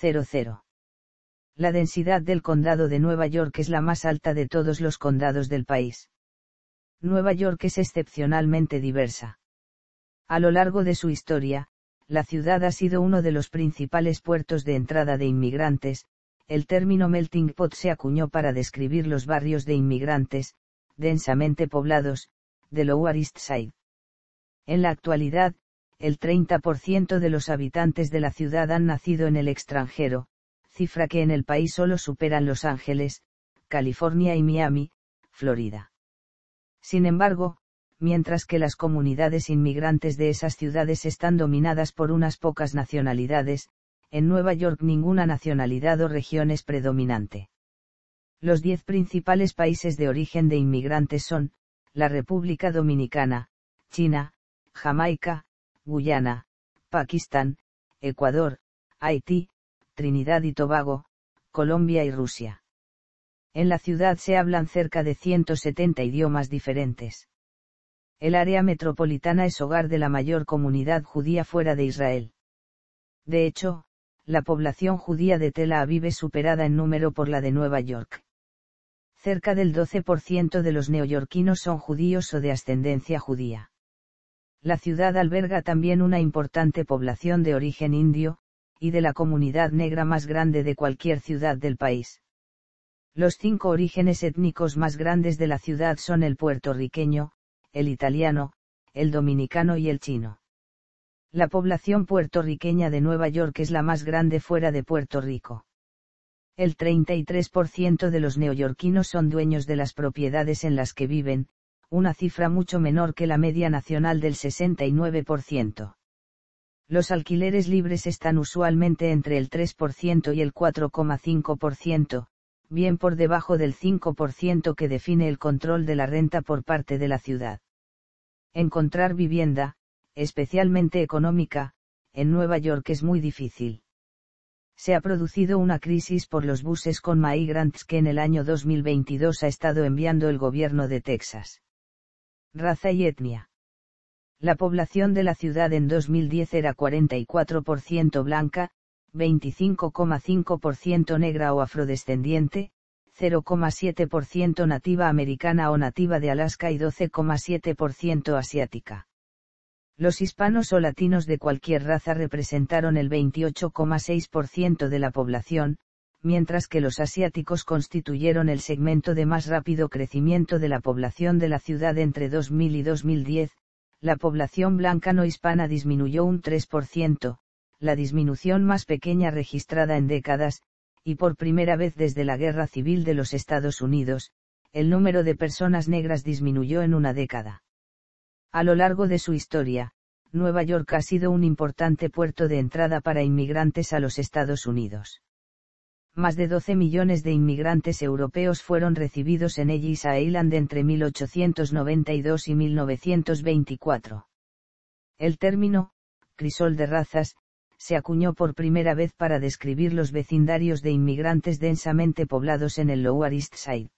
[SPEAKER 1] La densidad del condado de Nueva York es la más alta de todos los condados del país. Nueva York es excepcionalmente diversa. A lo largo de su historia, la ciudad ha sido uno de los principales puertos de entrada de inmigrantes, el término melting pot se acuñó para describir los barrios de inmigrantes, densamente poblados, de Lower East Side. En la actualidad, el 30% de los habitantes de la ciudad han nacido en el extranjero, cifra que en el país solo superan Los Ángeles, California y Miami, Florida. Sin embargo, mientras que las comunidades inmigrantes de esas ciudades están dominadas por unas pocas nacionalidades, en Nueva York ninguna nacionalidad o región es predominante. Los diez principales países de origen de inmigrantes son, la República Dominicana, China, Jamaica, Guyana, Pakistán, Ecuador, Haití, Trinidad y Tobago, Colombia y Rusia. En la ciudad se hablan cerca de 170 idiomas diferentes. El área metropolitana es hogar de la mayor comunidad judía fuera de Israel. De hecho, la población judía de Tel Aviv es superada en número por la de Nueva York. Cerca del 12% de los neoyorquinos son judíos o de ascendencia judía. La ciudad alberga también una importante población de origen indio, y de la comunidad negra más grande de cualquier ciudad del país. Los cinco orígenes étnicos más grandes de la ciudad son el puertorriqueño, el italiano, el dominicano y el chino. La población puertorriqueña de Nueva York es la más grande fuera de Puerto Rico. El 33% de los neoyorquinos son dueños de las propiedades en las que viven, una cifra mucho menor que la media nacional del 69%. Los alquileres libres están usualmente entre el 3% y el 4,5%, bien por debajo del 5% que define el control de la renta por parte de la ciudad. Encontrar vivienda, especialmente económica, en Nueva York es muy difícil. Se ha producido una crisis por los buses con migrants que en el año 2022 ha estado enviando el gobierno de Texas. Raza y etnia. La población de la ciudad en 2010 era 44% blanca, 25,5% negra o afrodescendiente, 0,7% nativa americana o nativa de Alaska y 12,7% asiática los hispanos o latinos de cualquier raza representaron el 28,6% de la población, mientras que los asiáticos constituyeron el segmento de más rápido crecimiento de la población de la ciudad entre 2000 y 2010, la población blanca no hispana disminuyó un 3%, la disminución más pequeña registrada en décadas, y por primera vez desde la Guerra Civil de los Estados Unidos, el número de personas negras disminuyó en una década. A lo largo de su historia, Nueva York ha sido un importante puerto de entrada para inmigrantes a los Estados Unidos. Más de 12 millones de inmigrantes europeos fueron recibidos en Ellis Island entre 1892 y 1924. El término, crisol de razas, se acuñó por primera vez para describir los vecindarios de inmigrantes densamente poblados en el Lower East Side.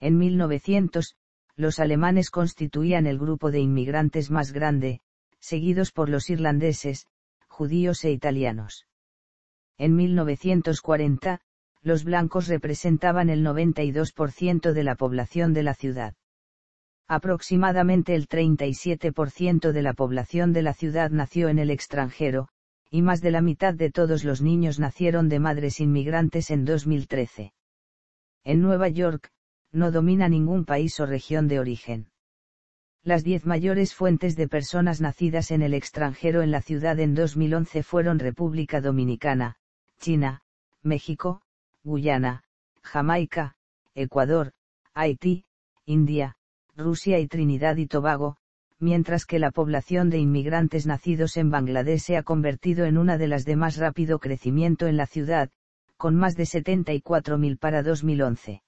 [SPEAKER 1] En 1900, los alemanes constituían el grupo de inmigrantes más grande, seguidos por los irlandeses, judíos e italianos. En 1940, los blancos representaban el 92% de la población de la ciudad. Aproximadamente el 37% de la población de la ciudad nació en el extranjero, y más de la mitad de todos los niños nacieron de madres inmigrantes en 2013. En Nueva York, no domina ningún país o región de origen. Las diez mayores fuentes de personas nacidas en el extranjero en la ciudad en 2011 fueron República Dominicana, China, México, Guyana, Jamaica, Ecuador, Haití, India, Rusia y Trinidad y Tobago, mientras que la población de inmigrantes nacidos en Bangladesh se ha convertido en una de las de más rápido crecimiento en la ciudad, con más de 74.000 para 2011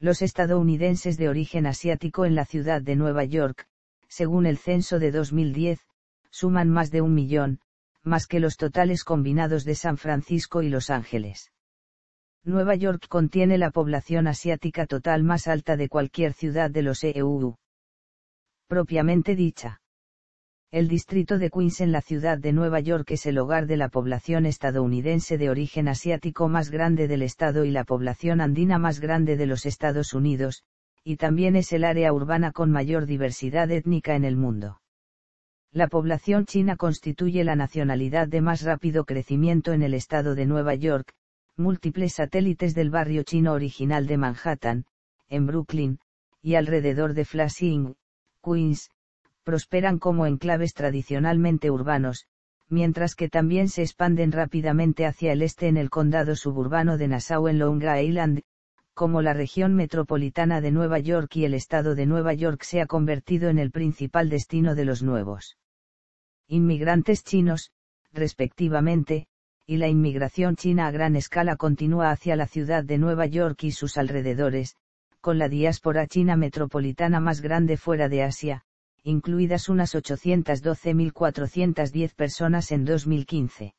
[SPEAKER 1] los estadounidenses de origen asiático en la ciudad de Nueva York, según el censo de 2010, suman más de un millón, más que los totales combinados de San Francisco y Los Ángeles. Nueva York contiene la población asiática total más alta de cualquier ciudad de los EU. Propiamente dicha. El distrito de Queens en la ciudad de Nueva York es el hogar de la población estadounidense de origen asiático más grande del estado y la población andina más grande de los Estados Unidos, y también es el área urbana con mayor diversidad étnica en el mundo. La población china constituye la nacionalidad de más rápido crecimiento en el estado de Nueva York, múltiples satélites del barrio chino original de Manhattan, en Brooklyn, y alrededor de Flushing, Queens, prosperan como enclaves tradicionalmente urbanos, mientras que también se expanden rápidamente hacia el este en el condado suburbano de Nassau en Long Island, como la región metropolitana de Nueva York y el estado de Nueva York se ha convertido en el principal destino de los nuevos inmigrantes chinos, respectivamente, y la inmigración china a gran escala continúa hacia la ciudad de Nueva York y sus alrededores, con la diáspora china metropolitana más grande fuera de Asia, incluidas unas 812.410 personas en 2015.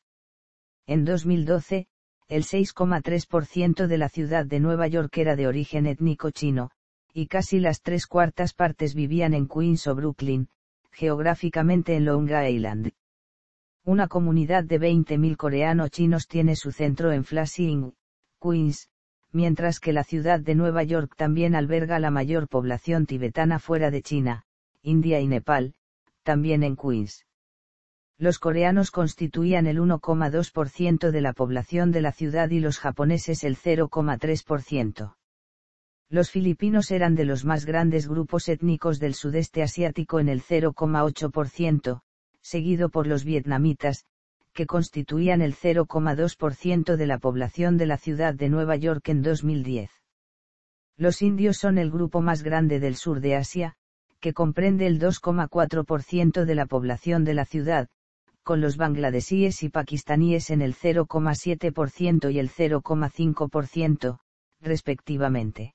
[SPEAKER 1] En 2012, el 6,3% de la ciudad de Nueva York era de origen étnico chino, y casi las tres cuartas partes vivían en Queens o Brooklyn, geográficamente en Long Island. Una comunidad de 20.000 coreano-chinos tiene su centro en Flushing, Queens, mientras que la ciudad de Nueva York también alberga la mayor población tibetana fuera de China, India y Nepal, también en Queens. Los coreanos constituían el 1,2% de la población de la ciudad y los japoneses el 0,3%. Los filipinos eran de los más grandes grupos étnicos del sudeste asiático en el 0,8%, seguido por los vietnamitas, que constituían el 0,2% de la población de la ciudad de Nueva York en 2010. Los indios son el grupo más grande del sur de Asia, que comprende el 2,4% de la población de la ciudad, con los bangladesíes y pakistaníes en el 0,7% y el 0,5%, respectivamente.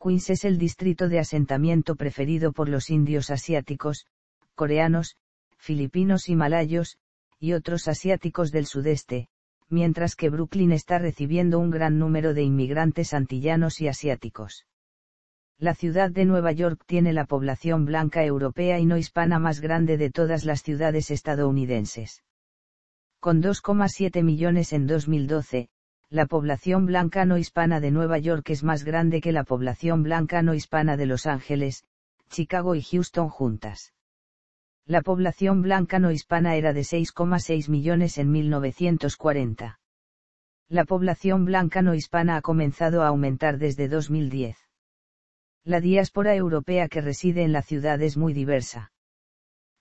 [SPEAKER 1] Queens es el distrito de asentamiento preferido por los indios asiáticos, coreanos, filipinos y malayos, y otros asiáticos del sudeste, mientras que Brooklyn está recibiendo un gran número de inmigrantes antillanos y asiáticos. La ciudad de Nueva York tiene la población blanca europea y no hispana más grande de todas las ciudades estadounidenses. Con 2,7 millones en 2012, la población blanca no hispana de Nueva York es más grande que la población blanca no hispana de Los Ángeles, Chicago y Houston juntas. La población blanca no hispana era de 6,6 millones en 1940. La población blanca no hispana ha comenzado a aumentar desde 2010. La diáspora europea que reside en la ciudad es muy diversa.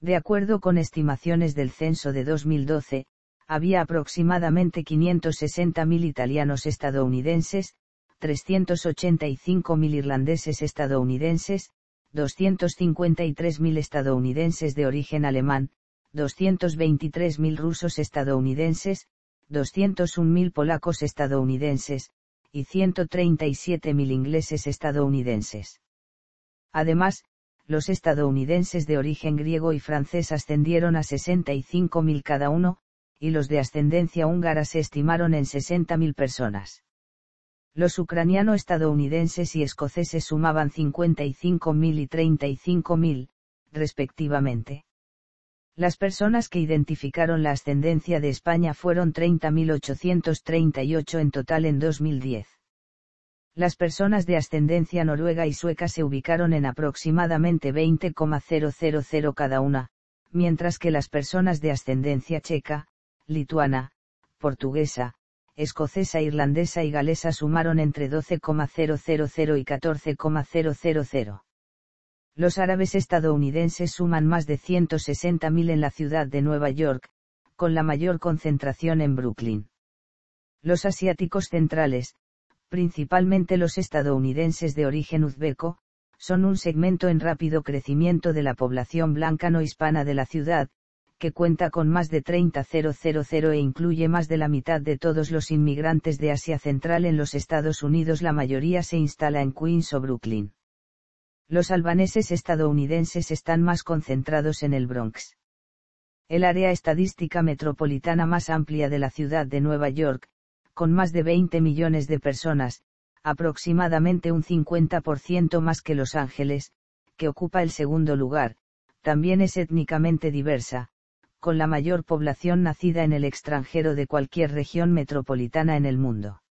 [SPEAKER 1] De acuerdo con estimaciones del censo de 2012, había aproximadamente 560.000 italianos estadounidenses, 385.000 irlandeses estadounidenses, 253.000 estadounidenses de origen alemán, 223.000 rusos estadounidenses, 201.000 polacos estadounidenses, y 137.000 ingleses estadounidenses. Además, los estadounidenses de origen griego y francés ascendieron a 65.000 cada uno, y los de ascendencia húngara se estimaron en 60.000 personas. Los ucraniano-estadounidenses y escoceses sumaban 55.000 y 35.000, respectivamente. Las personas que identificaron la ascendencia de España fueron 30.838 en total en 2010. Las personas de ascendencia noruega y sueca se ubicaron en aproximadamente 20,000 cada una, mientras que las personas de ascendencia checa, lituana, portuguesa, escocesa, irlandesa y galesa sumaron entre 12,000 y 14,000. Los árabes estadounidenses suman más de 160.000 en la ciudad de Nueva York, con la mayor concentración en Brooklyn. Los asiáticos centrales, principalmente los estadounidenses de origen uzbeco, son un segmento en rápido crecimiento de la población blanca no hispana de la ciudad, que cuenta con más de 30.000 e incluye más de la mitad de todos los inmigrantes de Asia Central en los Estados Unidos. La mayoría se instala en Queens o Brooklyn. Los albaneses estadounidenses están más concentrados en el Bronx. El área estadística metropolitana más amplia de la ciudad de Nueva York, con más de 20 millones de personas, aproximadamente un 50% más que Los Ángeles, que ocupa el segundo lugar, también es étnicamente diversa, con la mayor población nacida en el extranjero de cualquier región metropolitana en el mundo.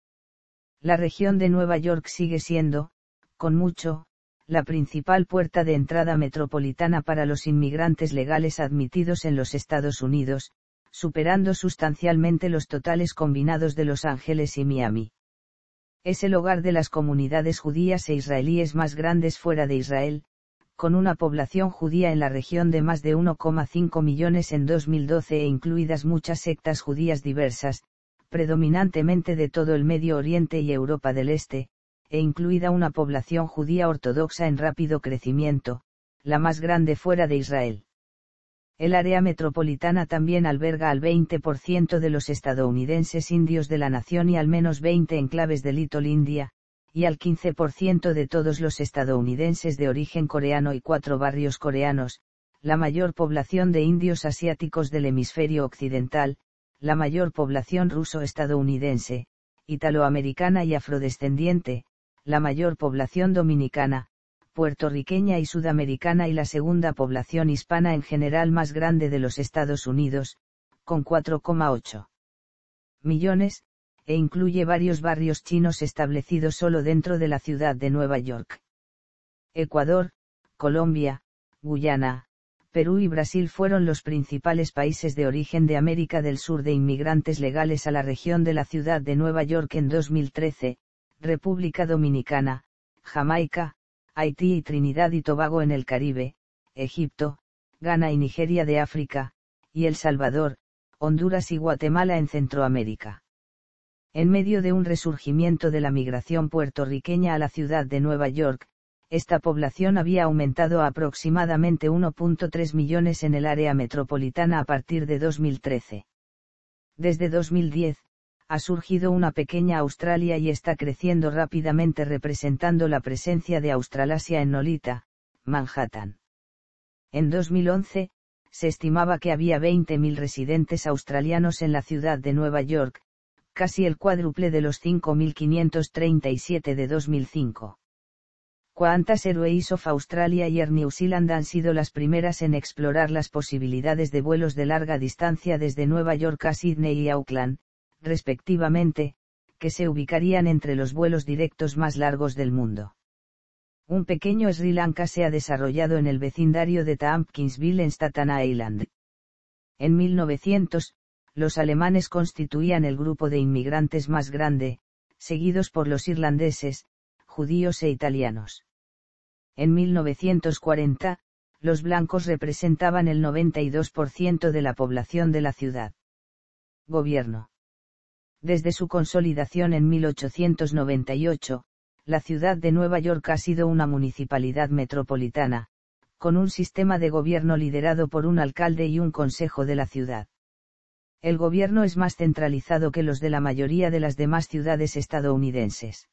[SPEAKER 1] La región de Nueva York sigue siendo, con mucho, la principal puerta de entrada metropolitana para los inmigrantes legales admitidos en los Estados Unidos, superando sustancialmente los totales combinados de Los Ángeles y Miami. Es el hogar de las comunidades judías e israelíes más grandes fuera de Israel, con una población judía en la región de más de 1,5 millones en 2012 e incluidas muchas sectas judías diversas, predominantemente de todo el Medio Oriente y Europa del Este, e incluida una población judía ortodoxa en rápido crecimiento, la más grande fuera de Israel. El área metropolitana también alberga al 20% de los estadounidenses indios de la nación y al menos 20 enclaves de Little India, y al 15% de todos los estadounidenses de origen coreano y cuatro barrios coreanos, la mayor población de indios asiáticos del hemisferio occidental, la mayor población ruso-estadounidense, italoamericana y afrodescendiente, la mayor población dominicana, puertorriqueña y sudamericana y la segunda población hispana en general más grande de los Estados Unidos, con 4,8 millones, e incluye varios barrios chinos establecidos solo dentro de la ciudad de Nueva York. Ecuador, Colombia, Guyana, Perú y Brasil fueron los principales países de origen de América del Sur de inmigrantes legales a la región de la ciudad de Nueva York en 2013, República Dominicana, Jamaica, Haití y Trinidad y Tobago en el Caribe, Egipto, Ghana y Nigeria de África, y El Salvador, Honduras y Guatemala en Centroamérica. En medio de un resurgimiento de la migración puertorriqueña a la ciudad de Nueva York, esta población había aumentado aproximadamente 1.3 millones en el área metropolitana a partir de 2013. Desde 2010, ha surgido una pequeña Australia y está creciendo rápidamente representando la presencia de Australasia en Nolita, Manhattan. En 2011, se estimaba que había 20.000 residentes australianos en la ciudad de Nueva York, casi el cuádruple de los 5.537 de 2005. ¿Cuántas Airways of Australia y Air New Zealand han sido las primeras en explorar las posibilidades de vuelos de larga distancia desde Nueva York a Sydney y Auckland, respectivamente, que se ubicarían entre los vuelos directos más largos del mundo. Un pequeño Sri Lanka se ha desarrollado en el vecindario de Tampkinsville en Staten Island. En 1900, los alemanes constituían el grupo de inmigrantes más grande, seguidos por los irlandeses, judíos e italianos. En 1940, los blancos representaban el 92% de la población de la ciudad. Gobierno desde su consolidación en 1898, la ciudad de Nueva York ha sido una municipalidad metropolitana, con un sistema de gobierno liderado por un alcalde y un consejo de la ciudad. El gobierno es más centralizado que los de la mayoría de las demás ciudades estadounidenses.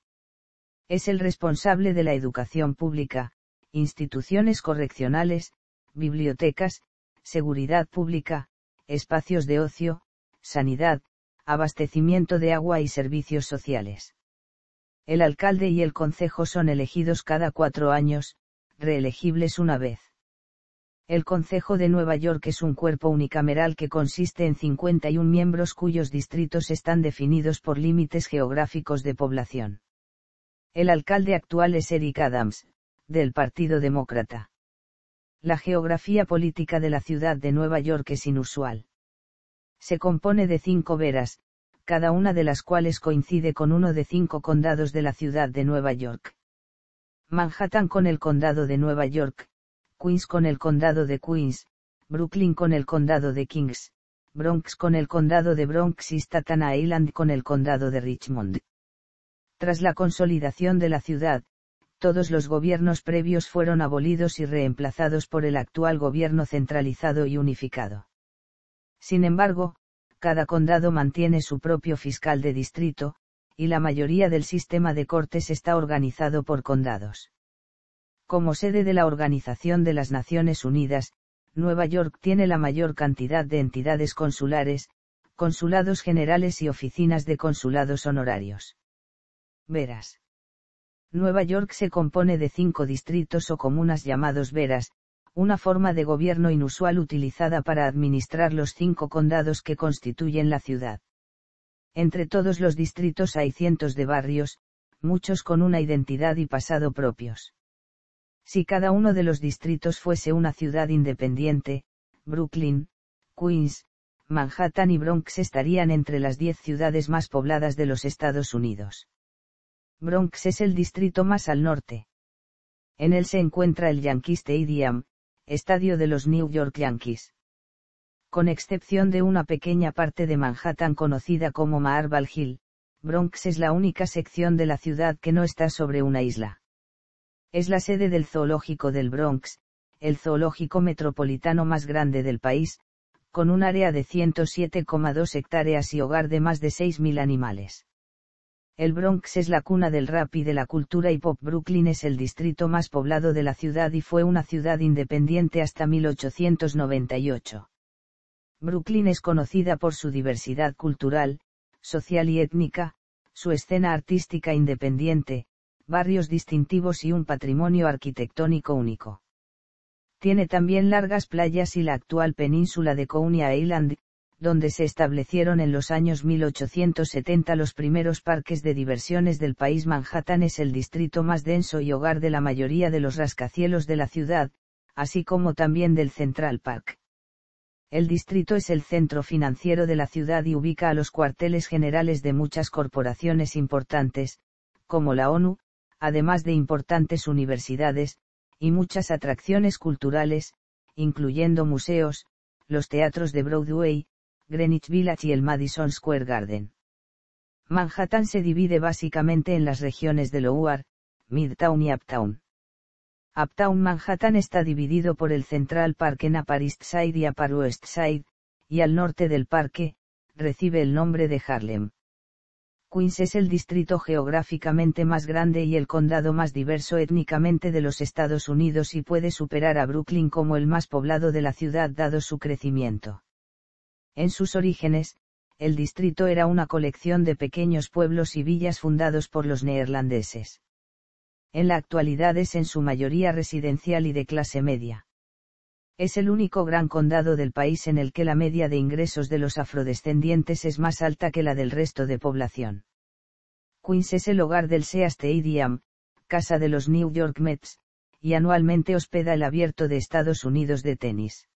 [SPEAKER 1] Es el responsable de la educación pública, instituciones correccionales, bibliotecas, seguridad pública, espacios de ocio, sanidad, abastecimiento de agua y servicios sociales. El alcalde y el concejo son elegidos cada cuatro años, reelegibles una vez. El Concejo de Nueva York es un cuerpo unicameral que consiste en 51 miembros cuyos distritos están definidos por límites geográficos de población. El alcalde actual es Eric Adams, del Partido Demócrata. La geografía política de la ciudad de Nueva York es inusual se compone de cinco veras, cada una de las cuales coincide con uno de cinco condados de la ciudad de Nueva York. Manhattan con el condado de Nueva York, Queens con el condado de Queens, Brooklyn con el condado de Kings, Bronx con el condado de Bronx y Staten Island con el condado de Richmond. Tras la consolidación de la ciudad, todos los gobiernos previos fueron abolidos y reemplazados por el actual gobierno centralizado y unificado. Sin embargo, cada condado mantiene su propio fiscal de distrito, y la mayoría del sistema de cortes está organizado por condados. Como sede de la Organización de las Naciones Unidas, Nueva York tiene la mayor cantidad de entidades consulares, consulados generales y oficinas de consulados honorarios. Veras. Nueva York se compone de cinco distritos o comunas llamados veras, una forma de gobierno inusual utilizada para administrar los cinco condados que constituyen la ciudad. Entre todos los distritos hay cientos de barrios, muchos con una identidad y pasado propios. Si cada uno de los distritos fuese una ciudad independiente, Brooklyn, Queens, Manhattan y Bronx estarían entre las diez ciudades más pobladas de los Estados Unidos. Bronx es el distrito más al norte. En él se encuentra el Yankee Stadium, estadio de los New York Yankees. Con excepción de una pequeña parte de Manhattan conocida como Marble Hill, Bronx es la única sección de la ciudad que no está sobre una isla. Es la sede del Zoológico del Bronx, el zoológico metropolitano más grande del país, con un área de 107,2 hectáreas y hogar de más de 6.000 animales. El Bronx es la cuna del rap y de la cultura hip hop. Brooklyn es el distrito más poblado de la ciudad y fue una ciudad independiente hasta 1898. Brooklyn es conocida por su diversidad cultural, social y étnica, su escena artística independiente, barrios distintivos y un patrimonio arquitectónico único. Tiene también largas playas y la actual península de Coney Island, donde se establecieron en los años 1870 los primeros parques de diversiones del país. Manhattan es el distrito más denso y hogar de la mayoría de los rascacielos de la ciudad, así como también del Central Park. El distrito es el centro financiero de la ciudad y ubica a los cuarteles generales de muchas corporaciones importantes, como la ONU, además de importantes universidades, y muchas atracciones culturales, incluyendo museos, los teatros de Broadway, Greenwich Village y el Madison Square Garden. Manhattan se divide básicamente en las regiones de Lower, Midtown y Uptown. Uptown Manhattan está dividido por el Central Park en Upper East Side y Upper West Side, y al norte del parque, recibe el nombre de Harlem. Queens es el distrito geográficamente más grande y el condado más diverso étnicamente de los Estados Unidos y puede superar a Brooklyn como el más poblado de la ciudad dado su crecimiento. En sus orígenes, el distrito era una colección de pequeños pueblos y villas fundados por los neerlandeses. En la actualidad es en su mayoría residencial y de clase media. Es el único gran condado del país en el que la media de ingresos de los afrodescendientes es más alta que la del resto de población. Queens es el hogar del Sea casa de los New York Mets, y anualmente hospeda el abierto de Estados Unidos de tenis.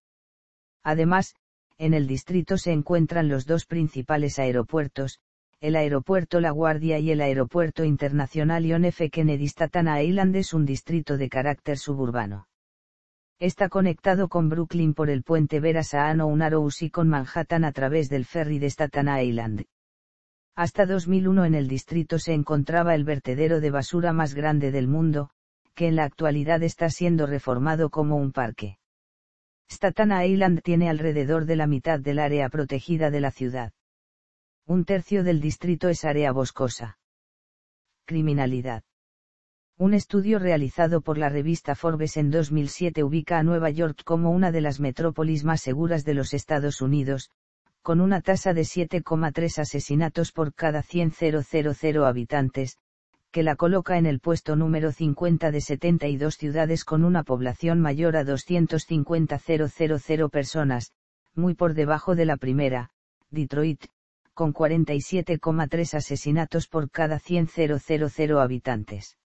[SPEAKER 1] Además, en el distrito se encuentran los dos principales aeropuertos, el Aeropuerto La Guardia y el Aeropuerto Internacional John F. Kennedy Staten Island es un distrito de carácter suburbano. Está conectado con Brooklyn por el puente Vera Saano y con Manhattan a través del ferry de Staten Island. Hasta 2001 en el distrito se encontraba el vertedero de basura más grande del mundo, que en la actualidad está siendo reformado como un parque. Staten Island tiene alrededor de la mitad del área protegida de la ciudad. Un tercio del distrito es área boscosa. Criminalidad. Un estudio realizado por la revista Forbes en 2007 ubica a Nueva York como una de las metrópolis más seguras de los Estados Unidos, con una tasa de 7,3 asesinatos por cada 100,000 habitantes, que la coloca en el puesto número 50 de 72 ciudades con una población mayor a 250.000 personas, muy por debajo de la primera, Detroit, con 47,3 asesinatos por cada 100.000 habitantes.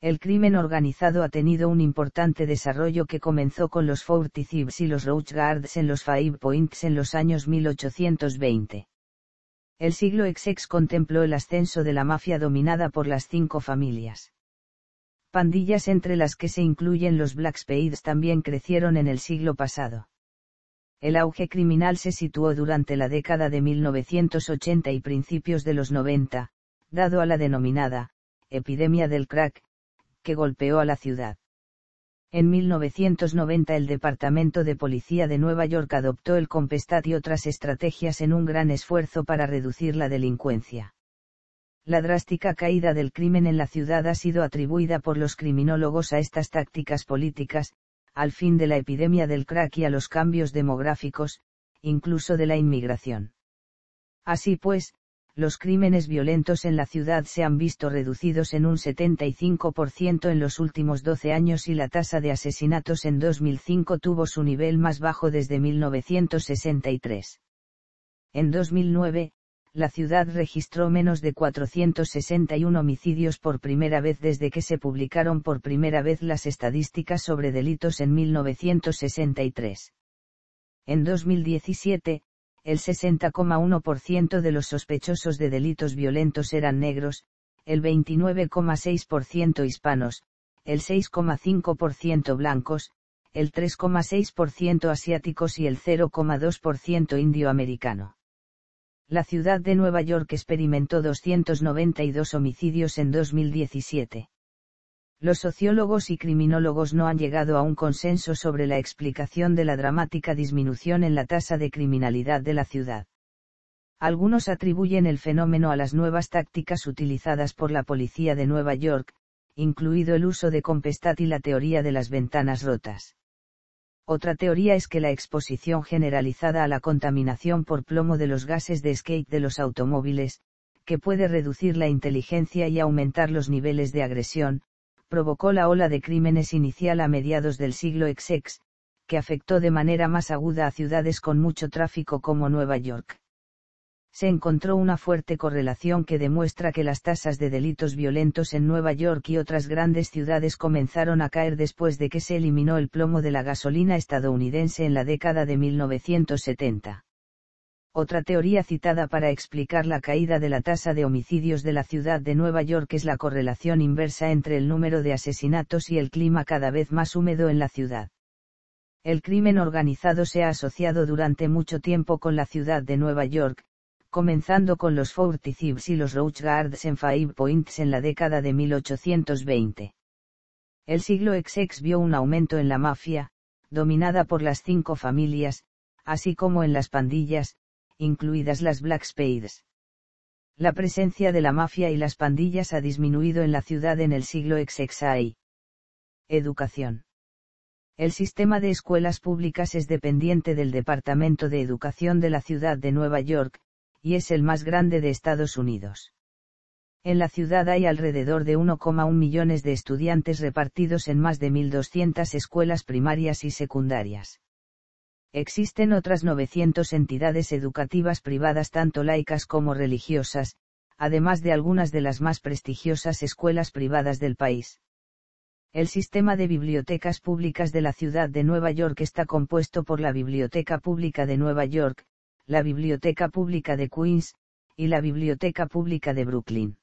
[SPEAKER 1] El crimen organizado ha tenido un importante desarrollo que comenzó con los Fortisibs y los Roach Guards en los Five Points en los años 1820 el siglo XX contempló el ascenso de la mafia dominada por las cinco familias. Pandillas entre las que se incluyen los Black Spades también crecieron en el siglo pasado. El auge criminal se situó durante la década de 1980 y principios de los 90, dado a la denominada epidemia del crack, que golpeó a la ciudad. En 1990 el Departamento de Policía de Nueva York adoptó el Compestat y otras estrategias en un gran esfuerzo para reducir la delincuencia. La drástica caída del crimen en la ciudad ha sido atribuida por los criminólogos a estas tácticas políticas, al fin de la epidemia del crack y a los cambios demográficos, incluso de la inmigración. Así pues, los crímenes violentos en la ciudad se han visto reducidos en un 75% en los últimos 12 años y la tasa de asesinatos en 2005 tuvo su nivel más bajo desde 1963. En 2009, la ciudad registró menos de 461 homicidios por primera vez desde que se publicaron por primera vez las estadísticas sobre delitos en 1963. En 2017, el 60,1% de los sospechosos de delitos violentos eran negros, el 29,6% hispanos, el 6,5% blancos, el 3,6% asiáticos y el 0,2% indioamericano. La ciudad de Nueva York experimentó 292 homicidios en 2017 los sociólogos y criminólogos no han llegado a un consenso sobre la explicación de la dramática disminución en la tasa de criminalidad de la ciudad. Algunos atribuyen el fenómeno a las nuevas tácticas utilizadas por la policía de Nueva York, incluido el uso de Compestat y la teoría de las ventanas rotas. Otra teoría es que la exposición generalizada a la contaminación por plomo de los gases de escape de los automóviles, que puede reducir la inteligencia y aumentar los niveles de agresión, provocó la ola de crímenes inicial a mediados del siglo XX, que afectó de manera más aguda a ciudades con mucho tráfico como Nueva York. Se encontró una fuerte correlación que demuestra que las tasas de delitos violentos en Nueva York y otras grandes ciudades comenzaron a caer después de que se eliminó el plomo de la gasolina estadounidense en la década de 1970. Otra teoría citada para explicar la caída de la tasa de homicidios de la ciudad de Nueva York es la correlación inversa entre el número de asesinatos y el clima cada vez más húmedo en la ciudad. El crimen organizado se ha asociado durante mucho tiempo con la ciudad de Nueva York, comenzando con los Fortisibs y los Roach Guards en Five Points en la década de 1820. El siglo XX vio un aumento en la mafia, dominada por las cinco familias, así como en las pandillas, incluidas las Black Spades. La presencia de la mafia y las pandillas ha disminuido en la ciudad en el siglo XXI. Educación. El sistema de escuelas públicas es dependiente del Departamento de Educación de la ciudad de Nueva York, y es el más grande de Estados Unidos. En la ciudad hay alrededor de 1,1 millones de estudiantes repartidos en más de 1.200 escuelas primarias y secundarias. Existen otras 900 entidades educativas privadas tanto laicas como religiosas, además de algunas de las más prestigiosas escuelas privadas del país. El sistema de bibliotecas públicas de la ciudad de Nueva York está compuesto por la Biblioteca Pública de Nueva York, la Biblioteca Pública de Queens, y la Biblioteca Pública de Brooklyn.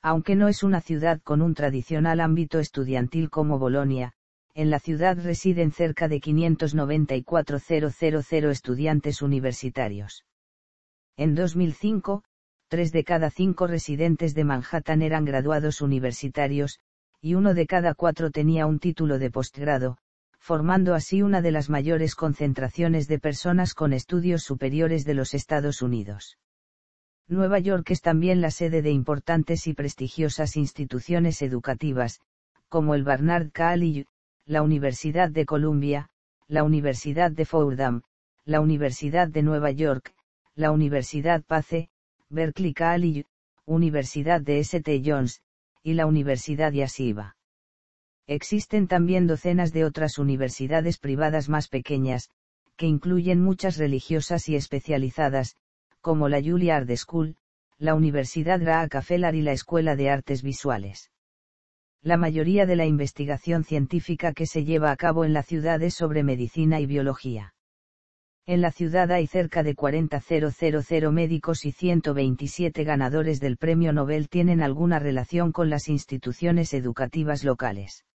[SPEAKER 1] Aunque no es una ciudad con un tradicional ámbito estudiantil como Bolonia, en la ciudad residen cerca de 594.000 estudiantes universitarios. En 2005, tres de cada cinco residentes de Manhattan eran graduados universitarios, y uno de cada cuatro tenía un título de postgrado, formando así una de las mayores concentraciones de personas con estudios superiores de los Estados Unidos. Nueva York es también la sede de importantes y prestigiosas instituciones educativas, como el Barnard College, la Universidad de Columbia, la Universidad de Fordham, la Universidad de Nueva York, la Universidad Pace, Berkeley College, Universidad de St. John's, y la Universidad Yasiva. Existen también docenas de otras universidades privadas más pequeñas, que incluyen muchas religiosas y especializadas, como la Juilliard School, la Universidad Rockefeller y la Escuela de Artes Visuales la mayoría de la investigación científica que se lleva a cabo en la ciudad es sobre medicina y biología. En la ciudad hay cerca de 40.000 médicos y 127 ganadores del Premio Nobel tienen alguna relación con las instituciones educativas locales.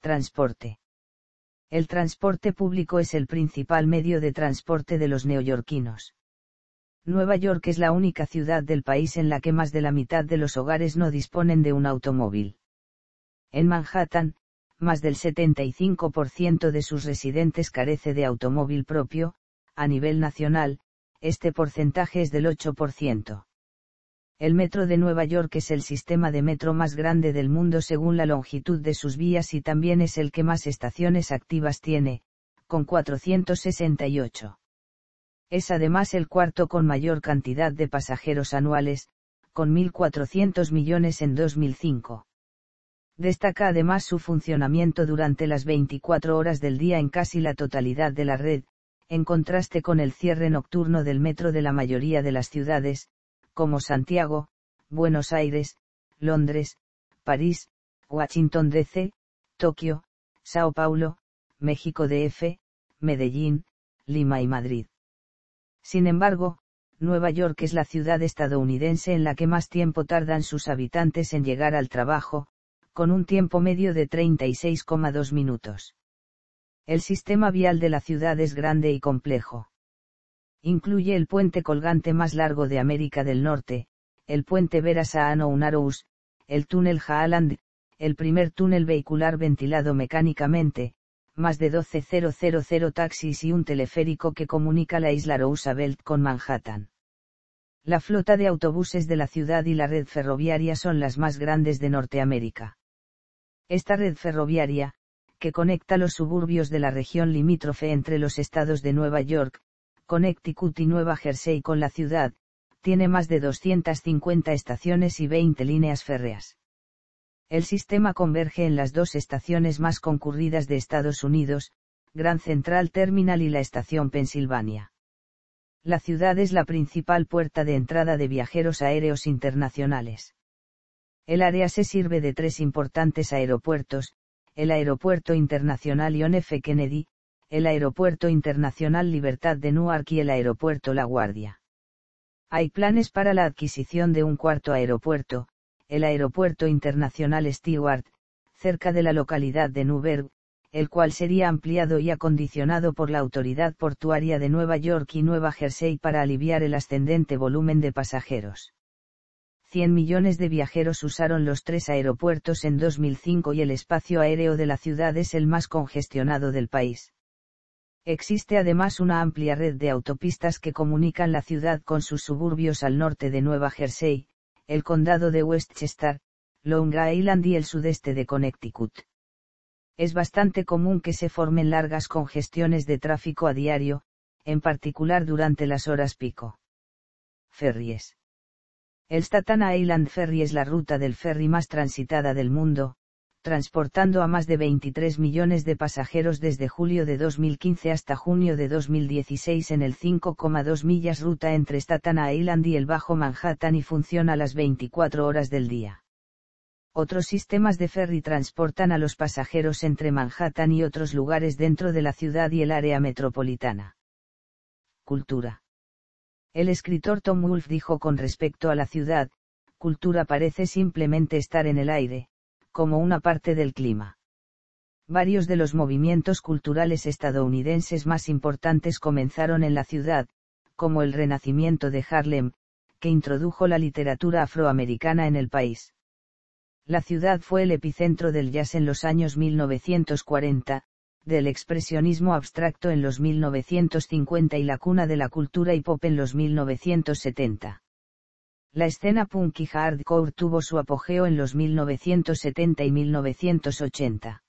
[SPEAKER 1] Transporte. El transporte público es el principal medio de transporte de los neoyorquinos. Nueva York es la única ciudad del país en la que más de la mitad de los hogares no disponen de un automóvil. En Manhattan, más del 75% de sus residentes carece de automóvil propio, a nivel nacional, este porcentaje es del 8%. El metro de Nueva York es el sistema de metro más grande del mundo según la longitud de sus vías y también es el que más estaciones activas tiene, con 468. Es además el cuarto con mayor cantidad de pasajeros anuales, con 1.400 millones en 2005. Destaca además su funcionamiento durante las 24 horas del día en casi la totalidad de la red, en contraste con el cierre nocturno del metro de la mayoría de las ciudades, como Santiago, Buenos Aires, Londres, París, Washington DC, Tokio, Sao Paulo, México DF, Medellín, Lima y Madrid. Sin embargo, Nueva York es la ciudad estadounidense en la que más tiempo tardan sus habitantes en llegar al trabajo, con un tiempo medio de 36,2 minutos. El sistema vial de la ciudad es grande y complejo. Incluye el puente colgante más largo de América del Norte, el puente a Saano el túnel Haaland, el primer túnel vehicular ventilado mecánicamente, más de 12.000 taxis y un teleférico que comunica la isla Roosevelt con Manhattan. La flota de autobuses de la ciudad y la red ferroviaria son las más grandes de Norteamérica. Esta red ferroviaria, que conecta los suburbios de la región limítrofe entre los estados de Nueva York, Connecticut y Nueva Jersey con la ciudad, tiene más de 250 estaciones y 20 líneas férreas. El sistema converge en las dos estaciones más concurridas de Estados Unidos, Grand Central Terminal y la estación Pensilvania. La ciudad es la principal puerta de entrada de viajeros aéreos internacionales. El área se sirve de tres importantes aeropuertos, el Aeropuerto Internacional John F. Kennedy, el Aeropuerto Internacional Libertad de Newark y el Aeropuerto La Guardia. Hay planes para la adquisición de un cuarto aeropuerto, el Aeropuerto Internacional Stewart, cerca de la localidad de Newburgh, el cual sería ampliado y acondicionado por la Autoridad Portuaria de Nueva York y Nueva Jersey para aliviar el ascendente volumen de pasajeros. 100 millones de viajeros usaron los tres aeropuertos en 2005 y el espacio aéreo de la ciudad es el más congestionado del país. Existe además una amplia red de autopistas que comunican la ciudad con sus suburbios al norte de Nueva Jersey, el condado de Westchester, Long Island y el sudeste de Connecticut. Es bastante común que se formen largas congestiones de tráfico a diario, en particular durante las horas pico. Ferries el Staten Island Ferry es la ruta del ferry más transitada del mundo, transportando a más de 23 millones de pasajeros desde julio de 2015 hasta junio de 2016 en el 5,2 millas ruta entre Staten Island y el Bajo Manhattan y funciona las 24 horas del día. Otros sistemas de ferry transportan a los pasajeros entre Manhattan y otros lugares dentro de la ciudad y el área metropolitana. Cultura el escritor Tom Wolfe dijo con respecto a la ciudad, cultura parece simplemente estar en el aire, como una parte del clima. Varios de los movimientos culturales estadounidenses más importantes comenzaron en la ciudad, como el renacimiento de Harlem, que introdujo la literatura afroamericana en el país. La ciudad fue el epicentro del jazz en los años 1940, del expresionismo abstracto en los 1950 y la cuna de la cultura hip hop en los 1970. La escena punk y hardcore tuvo su apogeo en los 1970 y 1980.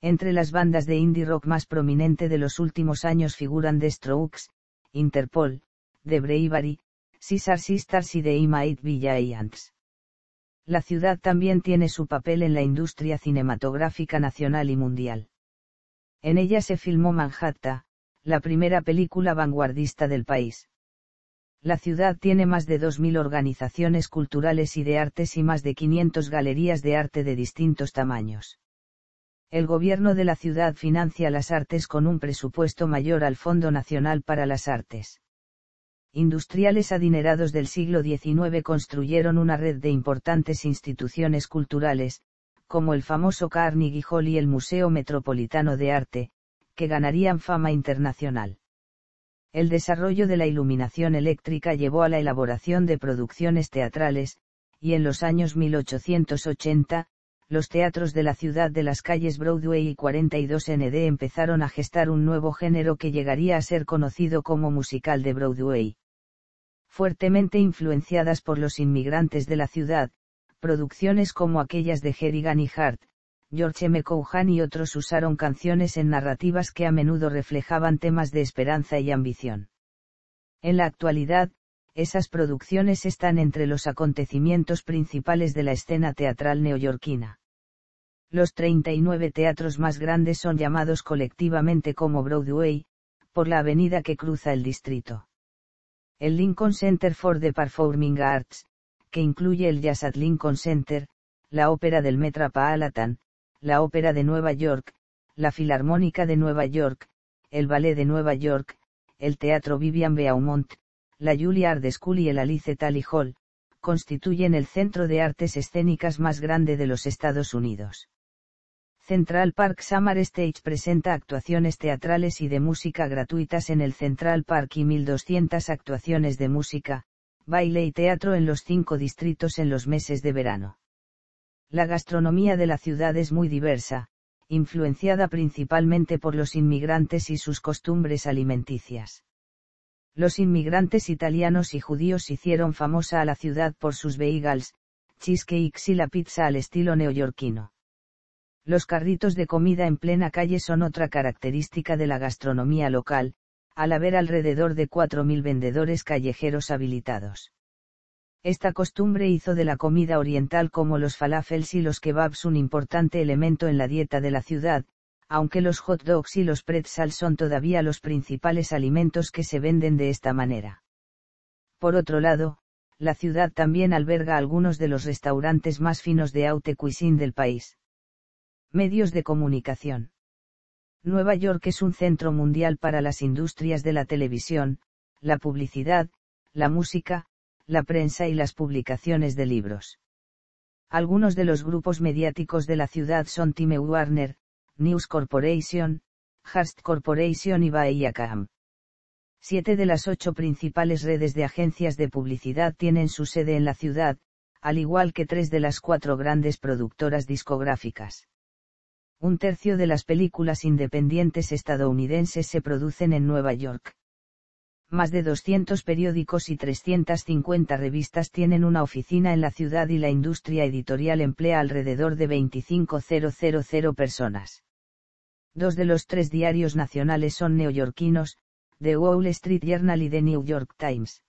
[SPEAKER 1] Entre las bandas de indie rock más prominente de los últimos años figuran The Strokes, Interpol, The Bravery, Caesar Sisters y The Villa Giants. La ciudad también tiene su papel en la industria cinematográfica nacional y mundial. En ella se filmó Manhattan, la primera película vanguardista del país. La ciudad tiene más de 2.000 organizaciones culturales y de artes y más de 500 galerías de arte de distintos tamaños. El gobierno de la ciudad financia las artes con un presupuesto mayor al Fondo Nacional para las Artes. Industriales adinerados del siglo XIX construyeron una red de importantes instituciones culturales, como el famoso Carnegie Hall y el Museo Metropolitano de Arte, que ganarían fama internacional. El desarrollo de la iluminación eléctrica llevó a la elaboración de producciones teatrales, y en los años 1880, los teatros de la ciudad de las calles Broadway y 42ND empezaron a gestar un nuevo género que llegaría a ser conocido como musical de Broadway. Fuertemente influenciadas por los inmigrantes de la ciudad, Producciones como aquellas de Herigan y Hart, George M. y otros usaron canciones en narrativas que a menudo reflejaban temas de esperanza y ambición. En la actualidad, esas producciones están entre los acontecimientos principales de la escena teatral neoyorquina. Los 39 teatros más grandes son llamados colectivamente como Broadway, por la avenida que cruza el distrito. El Lincoln Center for the Performing Arts, que incluye el Jazz at Lincoln Center, la Ópera del Metra la Ópera de Nueva York, la Filarmónica de Nueva York, el Ballet de Nueva York, el Teatro Vivian Beaumont, la Julia School y el Alice Tally Hall, constituyen el centro de artes escénicas más grande de los Estados Unidos. Central Park Summer Stage presenta actuaciones teatrales y de música gratuitas en el Central Park y 1200 actuaciones de música, baile y teatro en los cinco distritos en los meses de verano. La gastronomía de la ciudad es muy diversa, influenciada principalmente por los inmigrantes y sus costumbres alimenticias. Los inmigrantes italianos y judíos hicieron famosa a la ciudad por sus bagels, cheesecakes y la pizza al estilo neoyorquino. Los carritos de comida en plena calle son otra característica de la gastronomía local, al haber alrededor de 4.000 vendedores callejeros habilitados. Esta costumbre hizo de la comida oriental como los falafels y los kebabs un importante elemento en la dieta de la ciudad, aunque los hot dogs y los pretzels son todavía los principales alimentos que se venden de esta manera. Por otro lado, la ciudad también alberga algunos de los restaurantes más finos de haute cuisine del país. Medios de comunicación. Nueva York es un centro mundial para las industrias de la televisión, la publicidad, la música, la prensa y las publicaciones de libros. Algunos de los grupos mediáticos de la ciudad son Time Warner, News Corporation, Hearst Corporation y Viacom. Siete de las ocho principales redes de agencias de publicidad tienen su sede en la ciudad, al igual que tres de las cuatro grandes productoras discográficas. Un tercio de las películas independientes estadounidenses se producen en Nueva York. Más de 200 periódicos y 350 revistas tienen una oficina en la ciudad y la industria editorial emplea alrededor de 25.000 personas. Dos de los tres diarios nacionales son neoyorquinos, The Wall Street Journal y The New York Times.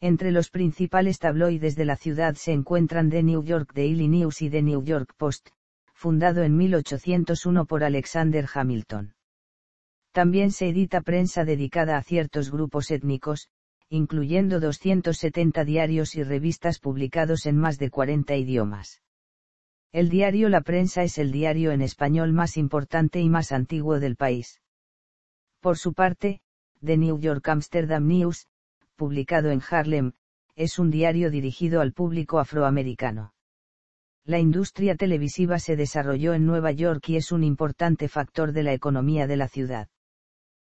[SPEAKER 1] Entre los principales tabloides de la ciudad se encuentran The New York Daily News y The New York Post, fundado en 1801 por Alexander Hamilton. También se edita prensa dedicada a ciertos grupos étnicos, incluyendo 270 diarios y revistas publicados en más de 40 idiomas. El diario La Prensa es el diario en español más importante y más antiguo del país. Por su parte, The New York Amsterdam News, publicado en Harlem, es un diario dirigido al público afroamericano. La industria televisiva se desarrolló en Nueva York y es un importante factor de la economía de la ciudad.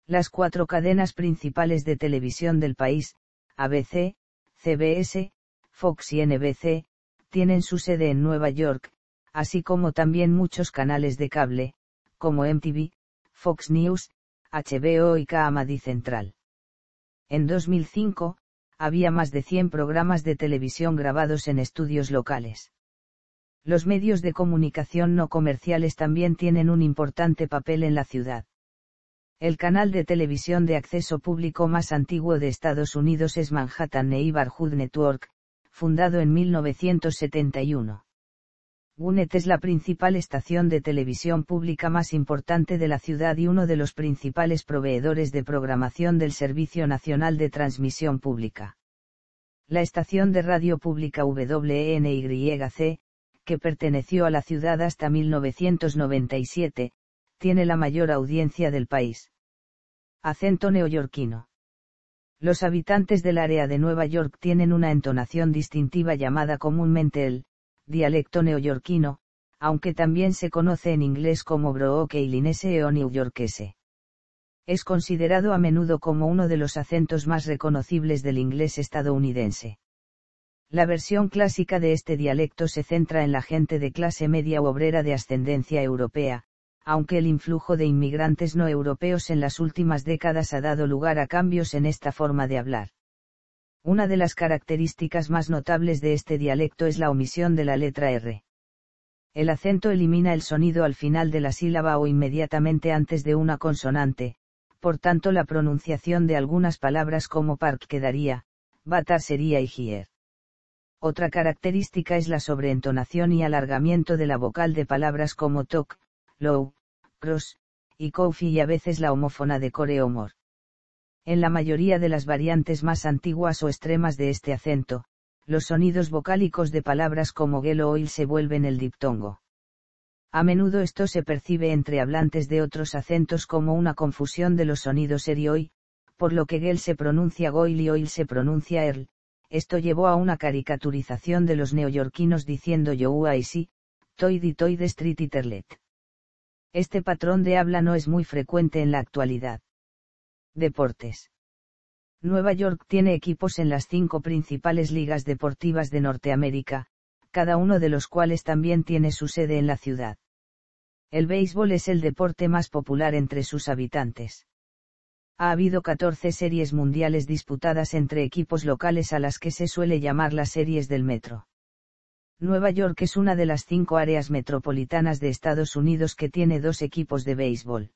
[SPEAKER 1] Las cuatro cadenas principales de televisión del país, ABC, CBS, Fox y NBC, tienen su sede en Nueva York, así como también muchos canales de cable, como MTV, Fox News, HBO y Kamadi Central. En 2005, había más de 100 programas de televisión grabados en estudios locales los medios de comunicación no comerciales también tienen un importante papel en la ciudad. El canal de televisión de acceso público más antiguo de Estados Unidos es Manhattan Neighborhood Network, fundado en 1971. GUNET es la principal estación de televisión pública más importante de la ciudad y uno de los principales proveedores de programación del Servicio Nacional de Transmisión Pública. La estación de radio pública WNYC, que perteneció a la ciudad hasta 1997, tiene la mayor audiencia del país. Acento neoyorquino. Los habitantes del área de Nueva York tienen una entonación distintiva llamada comúnmente el dialecto neoyorquino, aunque también se conoce en inglés como Brooklynese o newyorkese. Es considerado a menudo como uno de los acentos más reconocibles del inglés estadounidense. La versión clásica de este dialecto se centra en la gente de clase media u obrera de ascendencia europea, aunque el influjo de inmigrantes no europeos en las últimas décadas ha dado lugar a cambios en esta forma de hablar. Una de las características más notables de este dialecto es la omisión de la letra R. El acento elimina el sonido al final de la sílaba o inmediatamente antes de una consonante, por tanto la pronunciación de algunas palabras como park quedaría, batar sería y hier. Otra característica es la sobreentonación y alargamiento de la vocal de palabras como TOC, low, cross, y coffee y a veces la homófona de core mor. En la mayoría de las variantes más antiguas o extremas de este acento, los sonidos vocálicos de palabras como gel o oil se vuelven el diptongo. A menudo esto se percibe entre hablantes de otros acentos como una confusión de los sonidos er y por lo que gel se pronuncia goil y oil se pronuncia erl, esto llevó a una caricaturización de los neoyorquinos diciendo yo I see, toid y toid street y Este patrón de habla no es muy frecuente en la actualidad. Deportes. Nueva York tiene equipos en las cinco principales ligas deportivas de Norteamérica, cada uno de los cuales también tiene su sede en la ciudad. El béisbol es el deporte más popular entre sus habitantes ha habido 14 series mundiales disputadas entre equipos locales a las que se suele llamar las series del metro. Nueva York es una de las cinco áreas metropolitanas de Estados Unidos que tiene dos equipos de béisbol.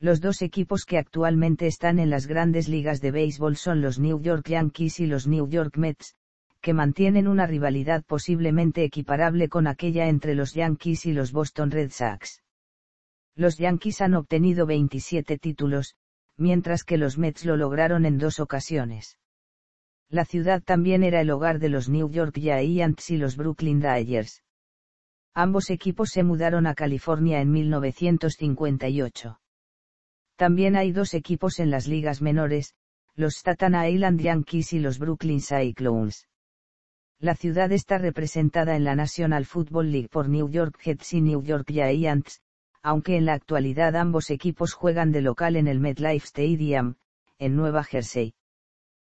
[SPEAKER 1] Los dos equipos que actualmente están en las grandes ligas de béisbol son los New York Yankees y los New York Mets, que mantienen una rivalidad posiblemente equiparable con aquella entre los Yankees y los Boston Red Sox. Los Yankees han obtenido 27 títulos, mientras que los Mets lo lograron en dos ocasiones. La ciudad también era el hogar de los New York Giants y los Brooklyn Dodgers. Ambos equipos se mudaron a California en 1958. También hay dos equipos en las ligas menores, los Staten Island Yankees y los Brooklyn Cyclones. La ciudad está representada en la National Football League por New York Jets y New York Giants, aunque en la actualidad ambos equipos juegan de local en el MetLife Stadium, en Nueva Jersey.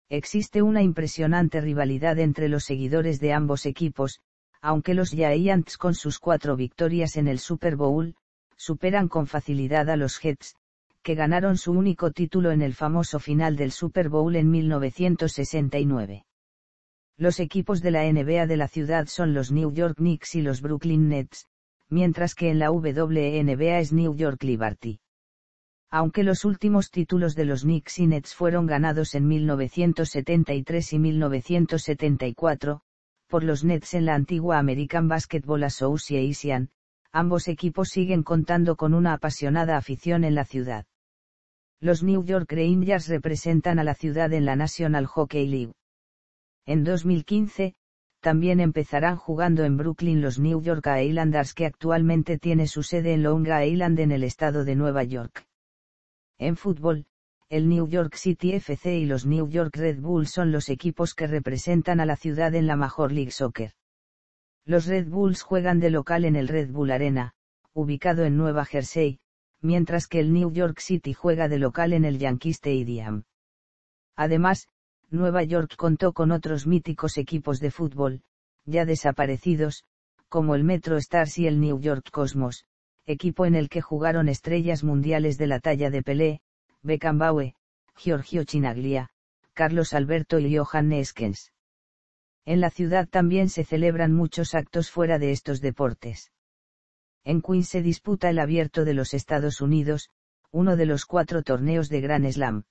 [SPEAKER 1] Existe una impresionante rivalidad entre los seguidores de ambos equipos, aunque los Giants con sus cuatro victorias en el Super Bowl, superan con facilidad a los Jets, que ganaron su único título en el famoso final del Super Bowl en 1969. Los equipos de la NBA de la ciudad son los New York Knicks y los Brooklyn Nets, mientras que en la WNBA es New York Liberty. Aunque los últimos títulos de los Knicks y Nets fueron ganados en 1973 y 1974, por los Nets en la antigua American Basketball Association, ambos equipos siguen contando con una apasionada afición en la ciudad. Los New York Rangers representan a la ciudad en la National Hockey League. En 2015, también empezarán jugando en Brooklyn los New York Islanders que actualmente tiene su sede en Long Island en el estado de Nueva York. En fútbol, el New York City FC y los New York Red Bulls son los equipos que representan a la ciudad en la Major League Soccer. Los Red Bulls juegan de local en el Red Bull Arena, ubicado en Nueva Jersey, mientras que el New York City juega de local en el Yankee Stadium. Además, Nueva York contó con otros míticos equipos de fútbol, ya desaparecidos, como el Metro Stars y el New York Cosmos, equipo en el que jugaron estrellas mundiales de la talla de Pelé, Beckenbauer, Giorgio Chinaglia, Carlos Alberto y Johan Neskens. En la ciudad también se celebran muchos actos fuera de estos deportes. En Queens se disputa el Abierto de los Estados Unidos, uno de los cuatro torneos de Grand Slam.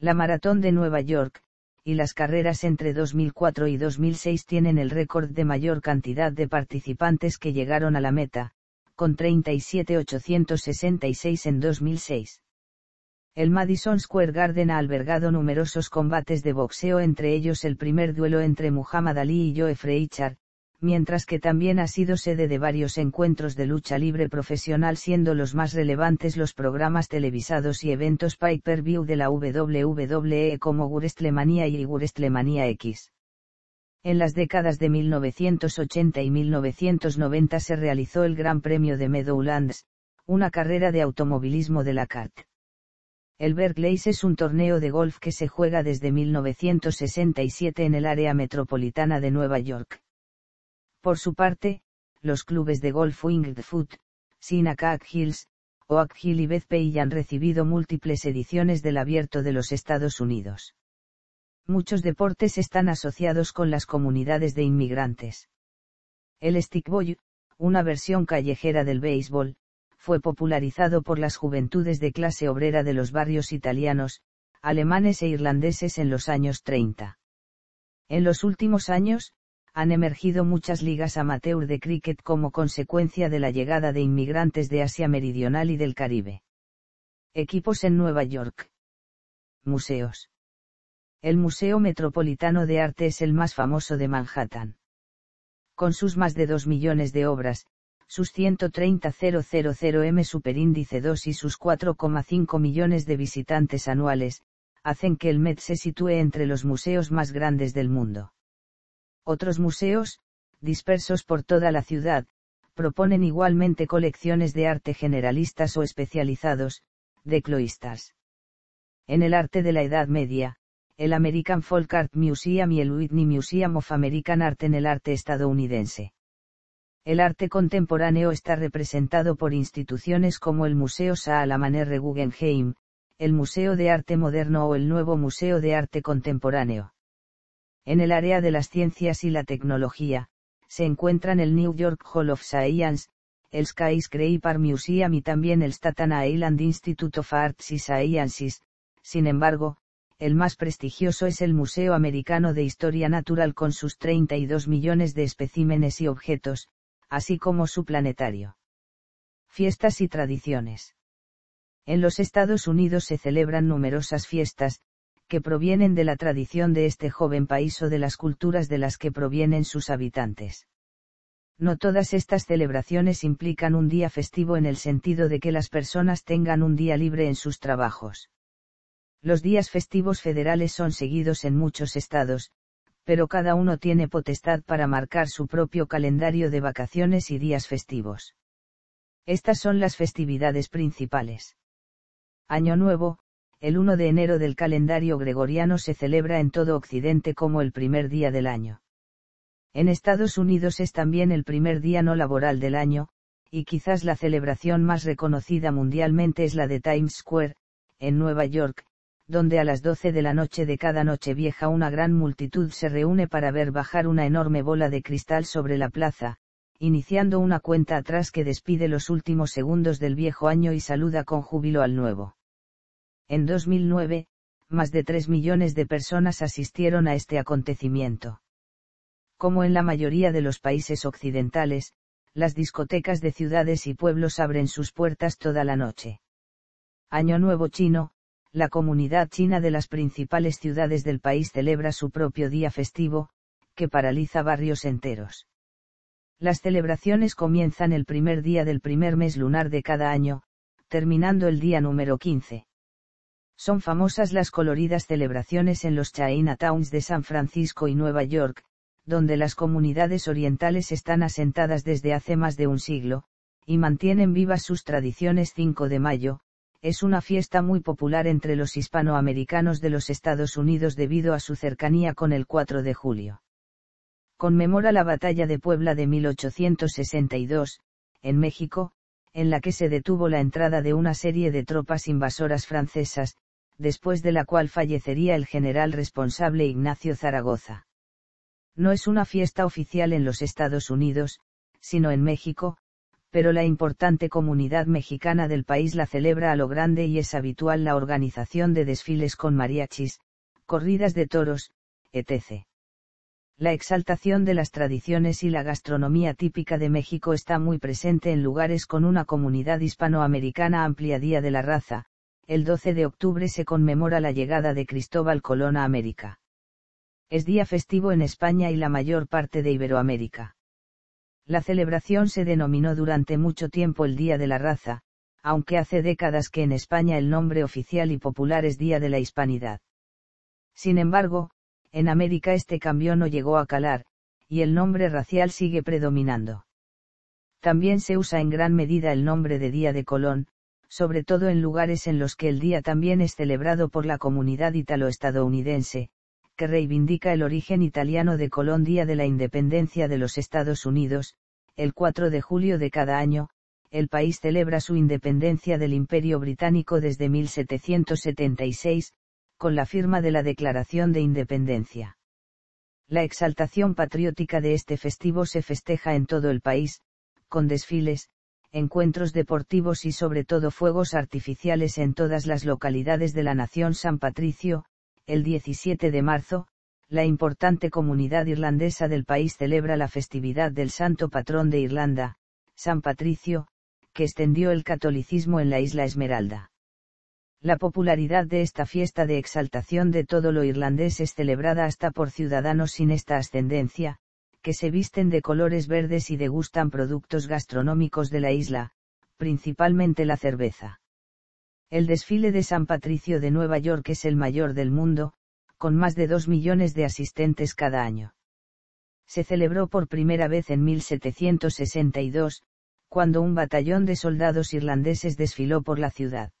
[SPEAKER 1] La maratón de Nueva York, y las carreras entre 2004 y 2006 tienen el récord de mayor cantidad de participantes que llegaron a la meta, con 37.866 en 2006. El Madison Square Garden ha albergado numerosos combates de boxeo, entre ellos el primer duelo entre Muhammad Ali y Joe Freichard, mientras que también ha sido sede de varios encuentros de lucha libre profesional siendo los más relevantes los programas televisados y eventos pay-per-view de la WWE como Wrestlemania y Wrestlemania X. En las décadas de 1980 y 1990 se realizó el Gran Premio de Meadowlands, una carrera de automovilismo de la CAT. El Berkley's es un torneo de golf que se juega desde 1967 en el área metropolitana de Nueva York. Por su parte, los clubes de golf Foot, Sinacac Hills, Oak Hill y Bethpage han recibido múltiples ediciones del Abierto de los Estados Unidos. Muchos deportes están asociados con las comunidades de inmigrantes. El stickball, una versión callejera del béisbol, fue popularizado por las juventudes de clase obrera de los barrios italianos, alemanes e irlandeses en los años 30. En los últimos años, han emergido muchas ligas amateur de cricket como consecuencia de la llegada de inmigrantes de Asia Meridional y del Caribe. Equipos en Nueva York. Museos. El Museo Metropolitano de Arte es el más famoso de Manhattan. Con sus más de 2 millones de obras, sus 130.000M superíndice 2 y sus 4,5 millones de visitantes anuales, hacen que el Met se sitúe entre los museos más grandes del mundo. Otros museos, dispersos por toda la ciudad, proponen igualmente colecciones de arte generalistas o especializados, de cloistas. En el arte de la Edad Media, el American Folk Art Museum y el Whitney Museum of American Art en el arte estadounidense. El arte contemporáneo está representado por instituciones como el Museo Saalaman R. Guggenheim, el Museo de Arte Moderno o el Nuevo Museo de Arte Contemporáneo. En el área de las ciencias y la tecnología, se encuentran el New York Hall of Science, el Skyscraper Museum y también el Staten Island Institute of Arts y Sciences. Sin embargo, el más prestigioso es el Museo Americano de Historia Natural con sus 32 millones de especímenes y objetos, así como su planetario. Fiestas y tradiciones. En los Estados Unidos se celebran numerosas fiestas, que provienen de la tradición de este joven país o de las culturas de las que provienen sus habitantes. No todas estas celebraciones implican un día festivo en el sentido de que las personas tengan un día libre en sus trabajos. Los días festivos federales son seguidos en muchos estados, pero cada uno tiene potestad para marcar su propio calendario de vacaciones y días festivos. Estas son las festividades principales. Año Nuevo, el 1 de enero del calendario gregoriano se celebra en todo Occidente como el primer día del año. En Estados Unidos es también el primer día no laboral del año, y quizás la celebración más reconocida mundialmente es la de Times Square, en Nueva York, donde a las 12 de la noche de cada noche vieja una gran multitud se reúne para ver bajar una enorme bola de cristal sobre la plaza, iniciando una cuenta atrás que despide los últimos segundos del viejo año y saluda con júbilo al nuevo. En 2009, más de 3 millones de personas asistieron a este acontecimiento. Como en la mayoría de los países occidentales, las discotecas de ciudades y pueblos abren sus puertas toda la noche. Año Nuevo Chino, la comunidad china de las principales ciudades del país celebra su propio día festivo, que paraliza barrios enteros. Las celebraciones comienzan el primer día del primer mes lunar de cada año, terminando el día número 15. Son famosas las coloridas celebraciones en los Chinatowns de San Francisco y Nueva York, donde las comunidades orientales están asentadas desde hace más de un siglo, y mantienen vivas sus tradiciones 5 de mayo, es una fiesta muy popular entre los hispanoamericanos de los Estados Unidos debido a su cercanía con el 4 de julio. Conmemora la batalla de Puebla de 1862, en México, en la que se detuvo la entrada de una serie de tropas invasoras francesas, después de la cual fallecería el general responsable Ignacio Zaragoza. No es una fiesta oficial en los Estados Unidos, sino en México, pero la importante comunidad mexicana del país la celebra a lo grande y es habitual la organización de desfiles con mariachis, corridas de toros, etc. La exaltación de las tradiciones y la gastronomía típica de México está muy presente en lugares con una comunidad hispanoamericana amplia de la raza, el 12 de octubre se conmemora la llegada de Cristóbal Colón a América. Es día festivo en España y la mayor parte de Iberoamérica. La celebración se denominó durante mucho tiempo el Día de la Raza, aunque hace décadas que en España el nombre oficial y popular es Día de la Hispanidad. Sin embargo, en América este cambio no llegó a calar, y el nombre racial sigue predominando. También se usa en gran medida el nombre de Día de Colón, sobre todo en lugares en los que el día también es celebrado por la comunidad italo-estadounidense, que reivindica el origen italiano de Colón Día de la Independencia de los Estados Unidos, el 4 de julio de cada año, el país celebra su independencia del Imperio Británico desde 1776, con la firma de la Declaración de Independencia. La exaltación patriótica de este festivo se festeja en todo el país, con desfiles, encuentros deportivos y sobre todo fuegos artificiales en todas las localidades de la nación San Patricio, el 17 de marzo, la importante comunidad irlandesa del país celebra la festividad del santo patrón de Irlanda, San Patricio, que extendió el catolicismo en la isla Esmeralda. La popularidad de esta fiesta de exaltación de todo lo irlandés es celebrada hasta por ciudadanos sin esta ascendencia, que se visten de colores verdes y degustan productos gastronómicos de la isla, principalmente la cerveza. El desfile de San Patricio de Nueva York es el mayor del mundo, con más de dos millones de asistentes cada año. Se celebró por primera vez en 1762, cuando un batallón de soldados irlandeses desfiló por la ciudad.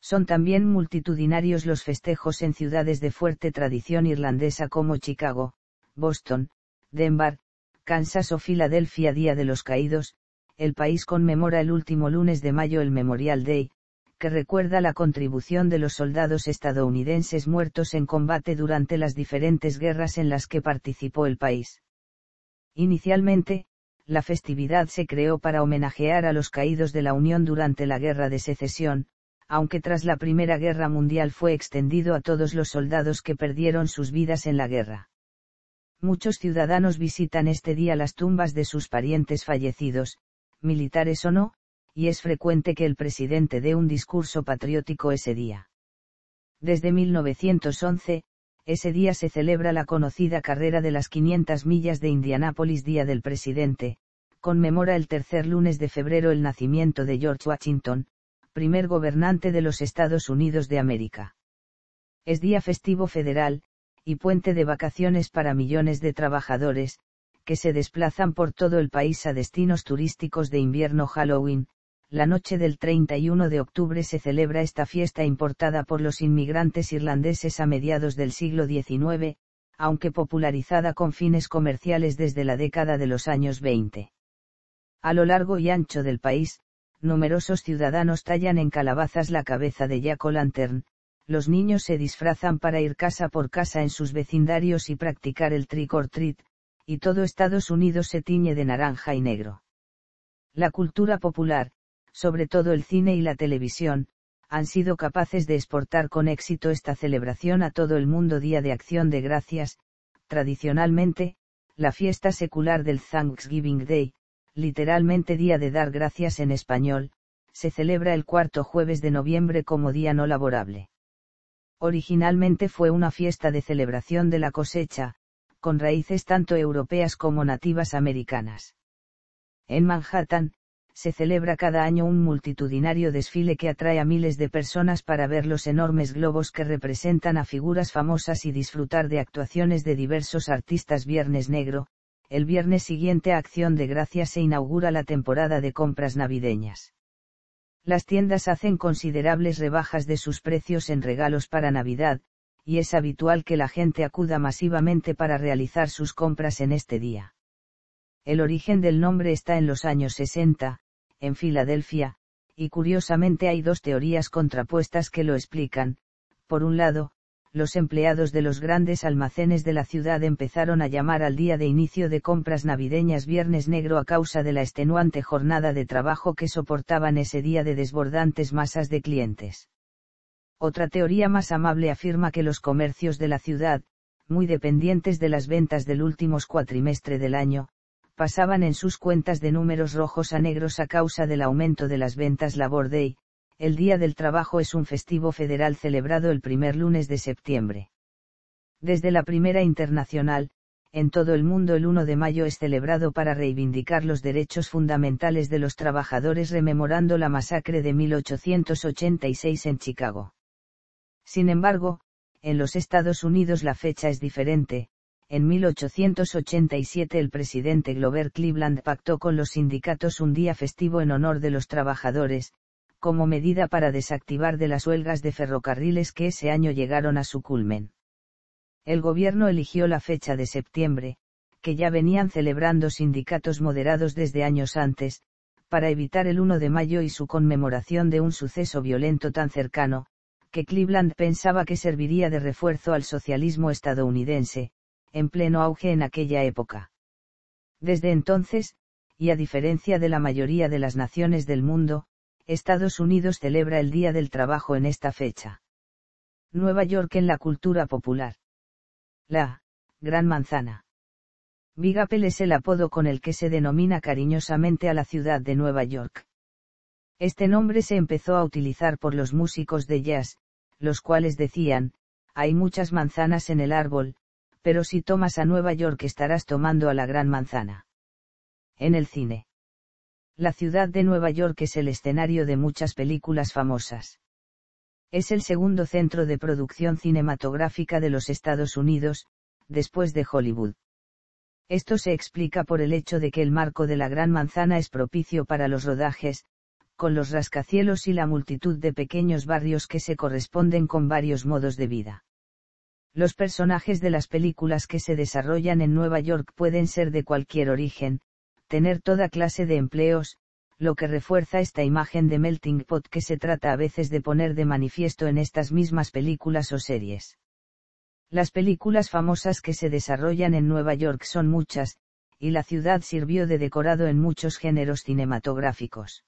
[SPEAKER 1] Son también multitudinarios los festejos en ciudades de fuerte tradición irlandesa como Chicago, Boston, Denver, Kansas o Filadelfia Día de los Caídos, el país conmemora el último lunes de mayo el Memorial Day, que recuerda la contribución de los soldados estadounidenses muertos en combate durante las diferentes guerras en las que participó el país. Inicialmente, la festividad se creó para homenajear a los caídos de la Unión durante la Guerra de Secesión, aunque tras la Primera Guerra Mundial fue extendido a todos los soldados que perdieron sus vidas en la guerra. Muchos ciudadanos visitan este día las tumbas de sus parientes fallecidos, militares o no, y es frecuente que el presidente dé un discurso patriótico ese día. Desde 1911, ese día se celebra la conocida carrera de las 500 millas de Indianápolis Día del Presidente, conmemora el tercer lunes de febrero el nacimiento de George Washington, primer gobernante de los Estados Unidos de América. Es día festivo federal, y puente de vacaciones para millones de trabajadores, que se desplazan por todo el país a destinos turísticos de invierno Halloween. La noche del 31 de octubre se celebra esta fiesta importada por los inmigrantes irlandeses a mediados del siglo XIX, aunque popularizada con fines comerciales desde la década de los años 20. A lo largo y ancho del país, numerosos ciudadanos tallan en calabazas la cabeza de Jack O'Lantern, los niños se disfrazan para ir casa por casa en sus vecindarios y practicar el trick or treat, y todo Estados Unidos se tiñe de naranja y negro. La cultura popular, sobre todo el cine y la televisión, han sido capaces de exportar con éxito esta celebración a todo el mundo Día de Acción de Gracias, tradicionalmente, la fiesta secular del Thanksgiving Day, literalmente Día de Dar Gracias en español, se celebra el cuarto jueves de noviembre como día no laborable originalmente fue una fiesta de celebración de la cosecha, con raíces tanto europeas como nativas americanas. En Manhattan, se celebra cada año un multitudinario desfile que atrae a miles de personas para ver los enormes globos que representan a figuras famosas y disfrutar de actuaciones de diversos artistas Viernes Negro. El viernes siguiente a Acción de Gracias se inaugura la temporada de compras navideñas las tiendas hacen considerables rebajas de sus precios en regalos para Navidad, y es habitual que la gente acuda masivamente para realizar sus compras en este día. El origen del nombre está en los años 60, en Filadelfia, y curiosamente hay dos teorías contrapuestas que lo explican. Por un lado, los empleados de los grandes almacenes de la ciudad empezaron a llamar al día de inicio de compras navideñas Viernes Negro a causa de la extenuante jornada de trabajo que soportaban ese día de desbordantes masas de clientes. Otra teoría más amable afirma que los comercios de la ciudad, muy dependientes de las ventas del último cuatrimestre del año, pasaban en sus cuentas de números rojos a negros a causa del aumento de las ventas Labor Day, el Día del Trabajo es un festivo federal celebrado el primer lunes de septiembre. Desde la primera internacional, en todo el mundo el 1 de mayo es celebrado para reivindicar los derechos fundamentales de los trabajadores rememorando la masacre de 1886 en Chicago. Sin embargo, en los Estados Unidos la fecha es diferente. En 1887 el presidente Glover Cleveland pactó con los sindicatos un día festivo en honor de los trabajadores, como medida para desactivar de las huelgas de ferrocarriles que ese año llegaron a su culmen. El gobierno eligió la fecha de septiembre, que ya venían celebrando sindicatos moderados desde años antes, para evitar el 1 de mayo y su conmemoración de un suceso violento tan cercano, que Cleveland pensaba que serviría de refuerzo al socialismo estadounidense, en pleno auge en aquella época. Desde entonces, y a diferencia de la mayoría de las naciones del mundo, Estados Unidos celebra el Día del Trabajo en esta fecha. Nueva York en la cultura popular. La Gran Manzana. Big Apple es el apodo con el que se denomina cariñosamente a la ciudad de Nueva York. Este nombre se empezó a utilizar por los músicos de jazz, los cuales decían, hay muchas manzanas en el árbol, pero si tomas a Nueva York estarás tomando a la gran manzana. En el cine la ciudad de Nueva York es el escenario de muchas películas famosas. Es el segundo centro de producción cinematográfica de los Estados Unidos, después de Hollywood. Esto se explica por el hecho de que el marco de la Gran Manzana es propicio para los rodajes, con los rascacielos y la multitud de pequeños barrios que se corresponden con varios modos de vida. Los personajes de las películas que se desarrollan en Nueva York pueden ser de cualquier origen, tener toda clase de empleos, lo que refuerza esta imagen de melting pot que se trata a veces de poner de manifiesto en estas mismas películas o series. Las películas famosas que se desarrollan en Nueva York son muchas, y la ciudad sirvió de decorado en muchos géneros cinematográficos.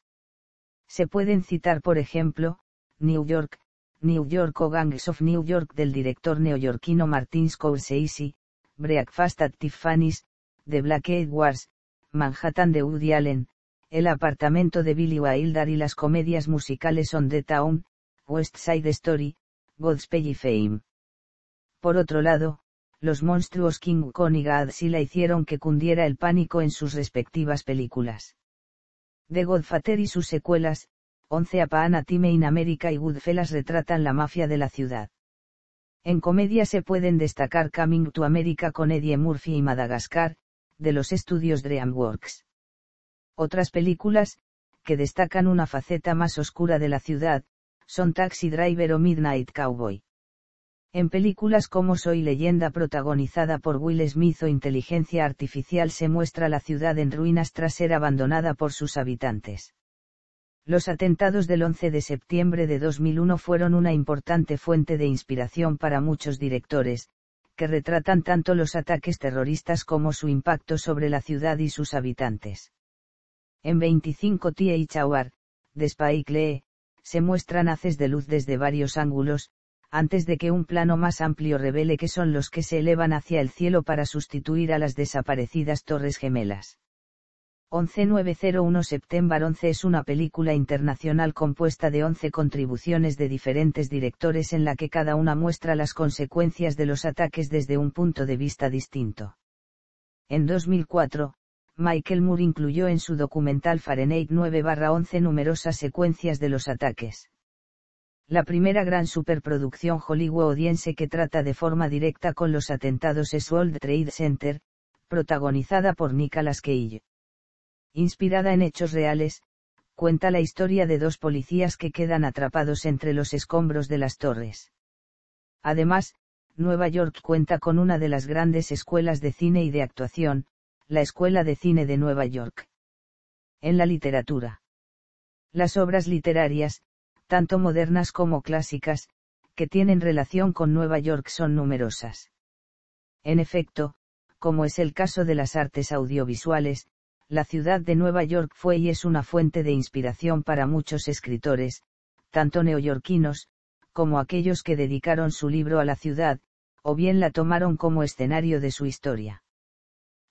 [SPEAKER 1] Se pueden citar, por ejemplo, New York, New York o Gangs of New York del director neoyorquino Martin Scorsese, Breakfast at Tiffany's, The Black Eyed Wars, Manhattan de Woody Allen, El apartamento de Billy Wilder y las comedias musicales On the Town, West Side Story, Godspell y Fame. Por otro lado, los monstruos King Kong y Godzilla hicieron que cundiera el pánico en sus respectivas películas. The Godfather y sus secuelas, Once Upon a Time in America y Goodfellas retratan la mafia de la ciudad. En comedia se pueden destacar Coming to America con Eddie Murphy y Madagascar, de los estudios DreamWorks. Otras películas, que destacan una faceta más oscura de la ciudad, son Taxi Driver o Midnight Cowboy. En películas como Soy leyenda protagonizada por Will Smith o Inteligencia Artificial se muestra la ciudad en ruinas tras ser abandonada por sus habitantes. Los atentados del 11 de septiembre de 2001 fueron una importante fuente de inspiración para muchos directores, que retratan tanto los ataques terroristas como su impacto sobre la ciudad y sus habitantes. En 25 Tia y Chauar, de Spike se muestran haces de luz desde varios ángulos, antes de que un plano más amplio revele que son los que se elevan hacia el cielo para sustituir a las desaparecidas torres gemelas. 11901 September 11 es una película internacional compuesta de 11 contribuciones de diferentes directores en la que cada una muestra las consecuencias de los ataques desde un punto de vista distinto. En 2004, Michael Moore incluyó en su documental Fahrenheit 9-11 numerosas secuencias de los ataques. La primera gran superproducción hollywoodiense que trata de forma directa con los atentados es World Trade Center, protagonizada por Nicolas Cage inspirada en hechos reales, cuenta la historia de dos policías que quedan atrapados entre los escombros de las torres. Además, Nueva York cuenta con una de las grandes escuelas de cine y de actuación, la Escuela de Cine de Nueva York. En la literatura. Las obras literarias, tanto modernas como clásicas, que tienen relación con Nueva York son numerosas. En efecto, como es el caso de las artes audiovisuales, la ciudad de Nueva York fue y es una fuente de inspiración para muchos escritores, tanto neoyorquinos, como aquellos que dedicaron su libro a la ciudad, o bien la tomaron como escenario de su historia.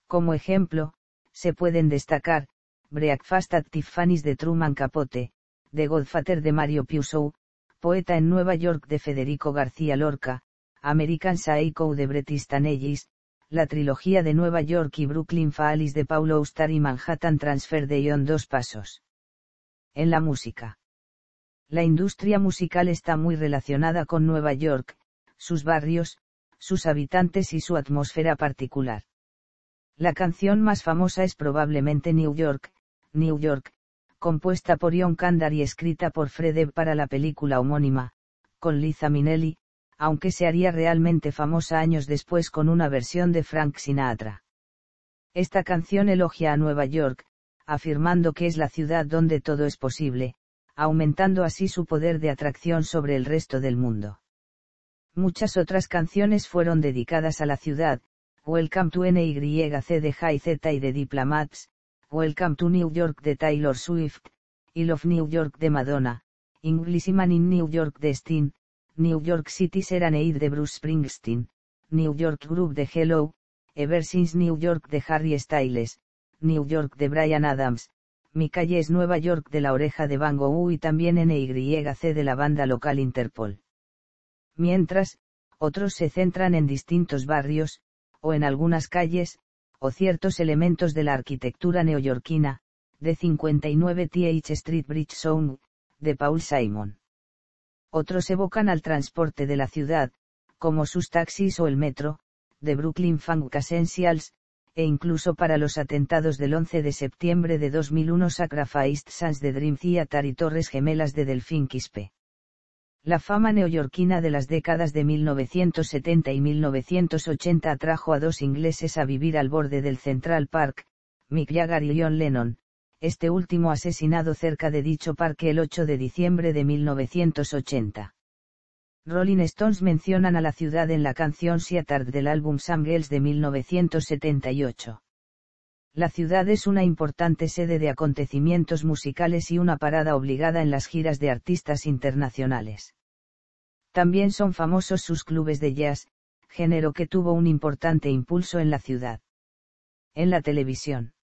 [SPEAKER 1] Como ejemplo, se pueden destacar, Breakfast at Tiffany's de Truman Capote, The Godfather de Mario Puzo, Poeta en Nueva York de Federico García Lorca, American Psycho de Bret Easton la trilogía de Nueva York y Brooklyn Falls de Paulo Ustar y Manhattan Transfer de Ion Dos Pasos. En la música. La industria musical está muy relacionada con Nueva York, sus barrios, sus habitantes y su atmósfera particular. La canción más famosa es probablemente New York, New York, compuesta por Ion Kandar y escrita por Fred para la película homónima, con Liza Minnelli, aunque se haría realmente famosa años después con una versión de Frank Sinatra. Esta canción elogia a Nueva York, afirmando que es la ciudad donde todo es posible, aumentando así su poder de atracción sobre el resto del mundo. Muchas otras canciones fueron dedicadas a la ciudad, Welcome to NYC de High Z y de Diplomats, Welcome to New York de Taylor Swift, y Love New York de Madonna, Englishman in New York de Sting, New York City Serenade de Bruce Springsteen, New York Group de Hello, Ever Since New York de Harry Styles, New York de Brian Adams, Mi calle es Nueva York de la oreja de Van Gogh y también NYC de la banda local Interpol. Mientras, otros se centran en distintos barrios, o en algunas calles, o ciertos elementos de la arquitectura neoyorquina, de 59 TH Street Bridge Sound, de Paul Simon. Otros evocan al transporte de la ciudad, como sus taxis o el metro, de Brooklyn Funk Essentials, e incluso para los atentados del 11 de septiembre de 2001 Sacrifice sans de Dream Theater y Torres Gemelas de Delfín Quispe. La fama neoyorquina de las décadas de 1970 y 1980 atrajo a dos ingleses a vivir al borde del Central Park, Mick Jagger y John Lennon, este último asesinado cerca de dicho parque el 8 de diciembre de 1980. Rolling Stones mencionan a la ciudad en la canción tarde del álbum Some Girls de 1978. La ciudad es una importante sede de acontecimientos musicales y una parada obligada en las giras de artistas internacionales. También son famosos sus clubes de jazz, género que tuvo un importante impulso en la ciudad. En la televisión.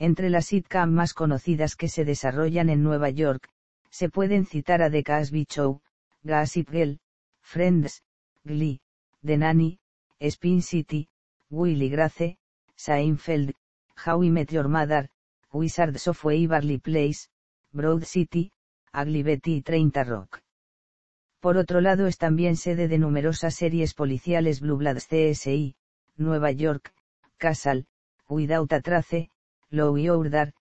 [SPEAKER 1] Entre las sitcom más conocidas que se desarrollan en Nueva York, se pueden citar a The Cosby Show, Gossip Girl, Friends, Glee, The Nanny, Spin City, Willy Grace, Seinfeld, How I Met Your Mother, Wizards of Waverly Place, Broad City, Ugly Betty y 30 Rock. Por otro lado es también sede de numerosas series policiales Blue Bloods CSI, Nueva York, Castle, Without a Trace, Low Ordar,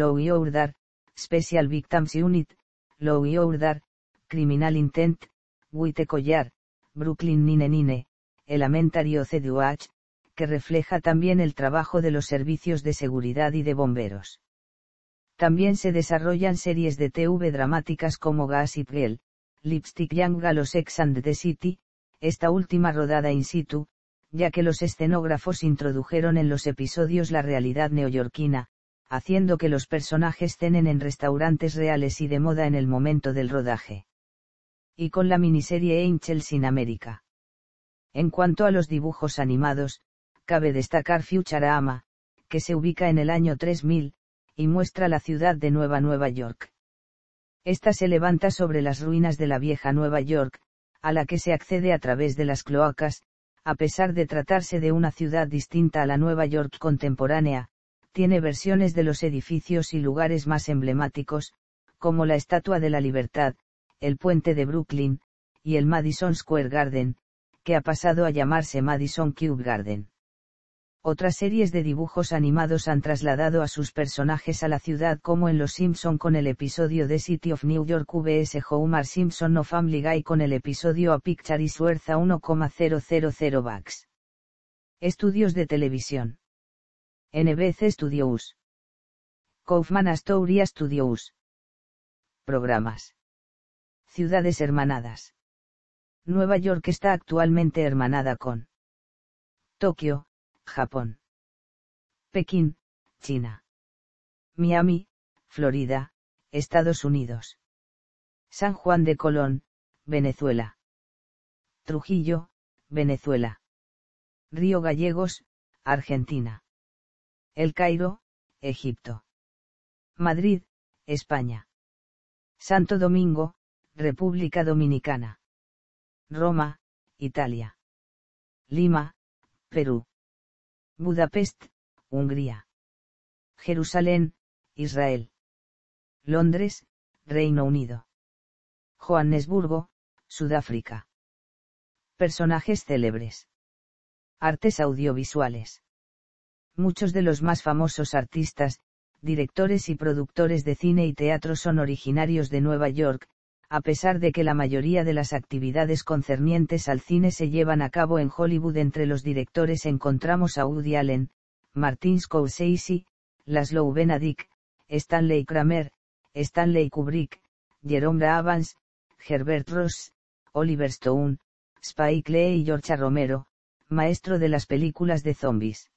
[SPEAKER 1] Low Ordar, Special Victims Unit, Low Ordar, Criminal Intent, Witte Collar, Brooklyn Nine Nine, Elementary OCDUH, que refleja también el trabajo de los servicios de seguridad y de bomberos. También se desarrollan series de TV dramáticas como Gas y Priel, Lipstick Young Galo Ex and the City, esta última rodada in situ, ya que los escenógrafos introdujeron en los episodios la realidad neoyorquina, haciendo que los personajes cenen en restaurantes reales y de moda en el momento del rodaje. Y con la miniserie Angels in América*. En cuanto a los dibujos animados, cabe destacar Futurama, que se ubica en el año 3000, y muestra la ciudad de Nueva Nueva York. Esta se levanta sobre las ruinas de la vieja Nueva York, a la que se accede a través de las cloacas, a pesar de tratarse de una ciudad distinta a la Nueva York contemporánea, tiene versiones de los edificios y lugares más emblemáticos, como la Estatua de la Libertad, el puente de Brooklyn, y el Madison Square Garden, que ha pasado a llamarse Madison Cube Garden. Otras series de dibujos animados han trasladado a sus personajes a la ciudad como en Los Simpson con el episodio The City of New York vs. Homer Simpson No Family Guy con el episodio A Picture y Worth a 1,000 bucks. Estudios de televisión. NBC Studios. Kaufman Astoria Studios. Programas. Ciudades hermanadas. Nueva York está actualmente hermanada con Tokio, Japón. Pekín, China. Miami, Florida, Estados Unidos. San Juan de Colón, Venezuela. Trujillo, Venezuela. Río Gallegos, Argentina. El Cairo, Egipto. Madrid, España. Santo Domingo, República Dominicana. Roma, Italia. Lima, Perú. Budapest, Hungría. Jerusalén, Israel. Londres, Reino Unido. Johannesburgo, Sudáfrica. Personajes célebres. Artes audiovisuales. Muchos de los más famosos artistas, directores y productores de cine y teatro son originarios de Nueva York, a pesar de que la mayoría de las actividades concernientes al cine se llevan a cabo en Hollywood entre los directores encontramos a Woody Allen, Martin Scorsese, Laszlo Benedict, Stanley Kramer, Stanley Kubrick, Jerome Evans, Herbert Ross, Oliver Stone, Spike Lee y George Romero, maestro de las películas de zombies.